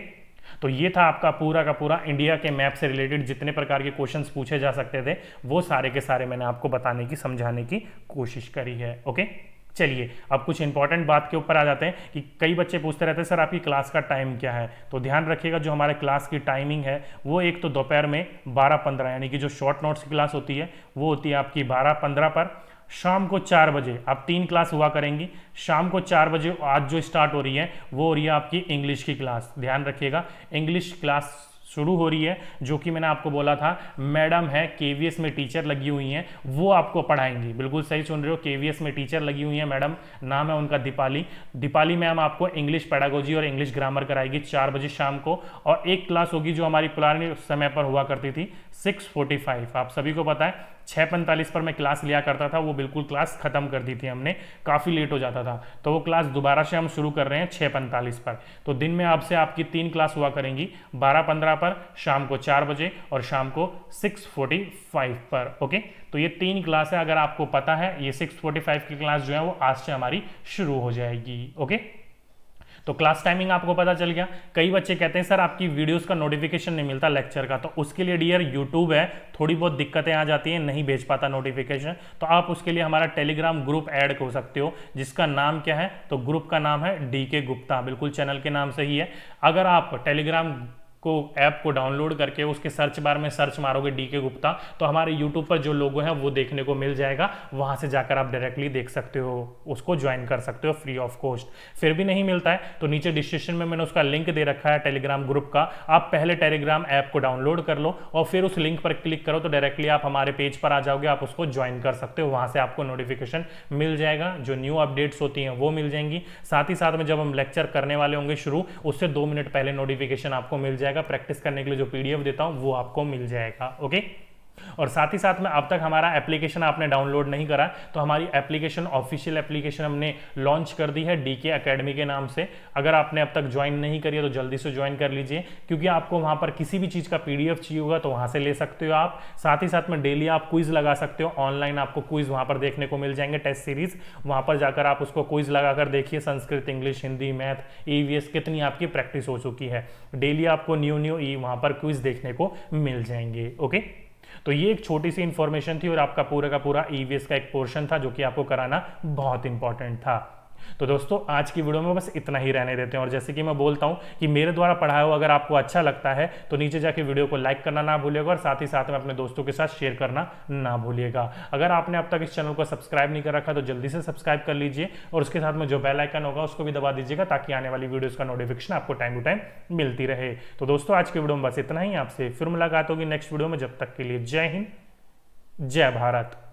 तो ये था आपका पूरा का पूरा इंडिया के मैप से रिलेटेड जितने प्रकार के क्वेश्चन पूछे जा सकते थे वो सारे के सारे मैंने आपको बताने की समझाने की कोशिश करी है ओके चलिए अब कुछ इंपॉर्टेंट बात के ऊपर आ जाते हैं कि कई बच्चे पूछते रहते हैं सर आपकी क्लास का टाइम क्या है तो ध्यान रखिएगा जो हमारे क्लास की टाइमिंग है वो एक तो दोपहर में बारह पंद्रह यानी कि जो शॉर्ट नोट्स की क्लास होती है वो होती है आपकी बारह पंद्रह पर शाम को चार बजे आप तीन क्लास हुआ करेंगी शाम को चार बजे आज जो स्टार्ट हो रही है वो हो रही है आपकी इंग्लिश की क्लास ध्यान रखिएगा इंग्लिश क्लास शुरू हो रही है जो कि मैंने आपको बोला था मैडम है के में टीचर लगी हुई हैं वो आपको पढ़ाएंगी बिल्कुल सही सुन रहे हो के में टीचर लगी हुई हैं मैडम नाम है उनका दीपाली दीपाली मैम आपको इंग्लिश पैडागोजी और इंग्लिश ग्रामर कराएगी चार बजे शाम को और एक क्लास होगी जो हमारी पुराने समय पर हुआ करती थी 645 आप सभी को पता है 645 पर मैं क्लास लिया करता था वो बिल्कुल क्लास खत्म कर दी थी हमने काफ़ी लेट हो जाता था तो वो क्लास दोबारा से हम शुरू कर रहे हैं 645 पर तो दिन में आपसे आपकी तीन क्लास हुआ करेंगी 12:15 पर शाम को चार बजे और शाम को 6:45 पर ओके तो ये तीन क्लास है अगर आपको पता है ये फाइव की क्लास जो है वो आज से हमारी शुरू हो जाएगी ओके तो क्लास टाइमिंग आपको पता चल गया कई बच्चे कहते हैं सर आपकी वीडियोस का नोटिफिकेशन नहीं मिलता लेक्चर का तो उसके लिए डियर यूट्यूब है थोड़ी बहुत दिक्कतें आ जाती हैं नहीं भेज पाता नोटिफिकेशन तो आप उसके लिए हमारा टेलीग्राम ग्रुप ऐड कर सकते हो जिसका नाम क्या है तो ग्रुप का नाम है डी के गुप्ता बिल्कुल चैनल के नाम से ही है अगर आप टेलीग्राम को ऐप को डाउनलोड करके उसके सर्च बार में सर्च मारोगे डी के गुप्ता तो हमारे यूट्यूब पर जो लोगो हैं वो देखने को मिल जाएगा वहाँ से जाकर आप डायरेक्टली देख सकते हो उसको ज्वाइन कर सकते हो फ्री ऑफ कॉस्ट फिर भी नहीं मिलता है तो नीचे डिस्क्रिप्शन में मैंने उसका लिंक दे रखा है टेलीग्राम ग्रुप का आप पहले टेलीग्राम ऐप को डाउनलोड कर लो और फिर उस लिंक पर क्लिक करो तो डायरेक्टली आप हमारे पेज पर आ जाओगे आप उसको ज्वाइन कर सकते हो वहाँ से आपको नोटिफिकेशन मिल जाएगा जो न्यू अपडेट्स होती हैं वो मिल जाएंगी साथ ही साथ में जब हम लेक्चर करने वाले होंगे शुरू उससे दो मिनट पहले नोटिफिकेशन आपको मिल जाएगा जाएगा प्रैक्टिस करने के लिए जो पीडीएफ देता हूँ वो आपको मिल जाएगा ओके और साथ ही साथ में अब तक हमारा एप्लीकेशन आपने डाउनलोड नहीं करा तो हमारी एप्लीकेशन ऑफिशियल एप्लीकेशन हमने लॉन्च कर दी है डीके एकेडमी के नाम से अगर आपने अब तक ज्वाइन नहीं करी है तो जल्दी से ज्वाइन कर लीजिए क्योंकि आपको वहां पर किसी भी चीज़ का पीडीएफ चाहिए होगा तो वहां से ले सकते हो आप साथ ही साथ में डेली आप क्विज लगा सकते हो ऑनलाइन आपको क्विज वहाँ पर देखने को मिल जाएंगे टेस्ट सीरीज वहाँ पर जाकर आप उसको क्विज लगाकर देखिए संस्कृत इंग्लिश हिंदी मैथ ई कितनी आपकी प्रैक्टिस हो चुकी है डेली आपको न्यू न्यू ई वहाँ पर क्विज देखने को मिल जाएंगे ओके तो ये एक छोटी सी इंफॉर्मेशन थी और आपका पूरा का पूरा ईवीएस e का एक पोर्शन था जो कि आपको कराना बहुत इंपॉर्टेंट था तो दोस्तों आज की वीडियो में बस इतना ही रहने देते हैं और जैसे कि मैं बोलता हूँ कि मेरे द्वारा पढ़ाया हुआ अगर आपको अच्छा लगता है तो नीचे जाके वीडियो को लाइक करना ना भूलिएगा और साथ ही साथ में अपने दोस्तों के साथ शेयर करना ना भूलिएगा अगर आपने अब तक इस चैनल को सब्सक्राइब नहीं कर रखा तो जल्दी से सब्सक्राइब कर लीजिए और उसके साथ में जो बेलाइकन होगा उसको भी दबा दीजिएगा ताकि आने वाली वीडियो का नोटिफिकेशन आपको टाइम टू टाइम मिलती रहे तो दोस्तों आज की वीडियो में बस इतना ही आपसे फिर मुलाकात होगी नेक्स्ट वीडियो में जब तक के लिए जय हिंद जय भारत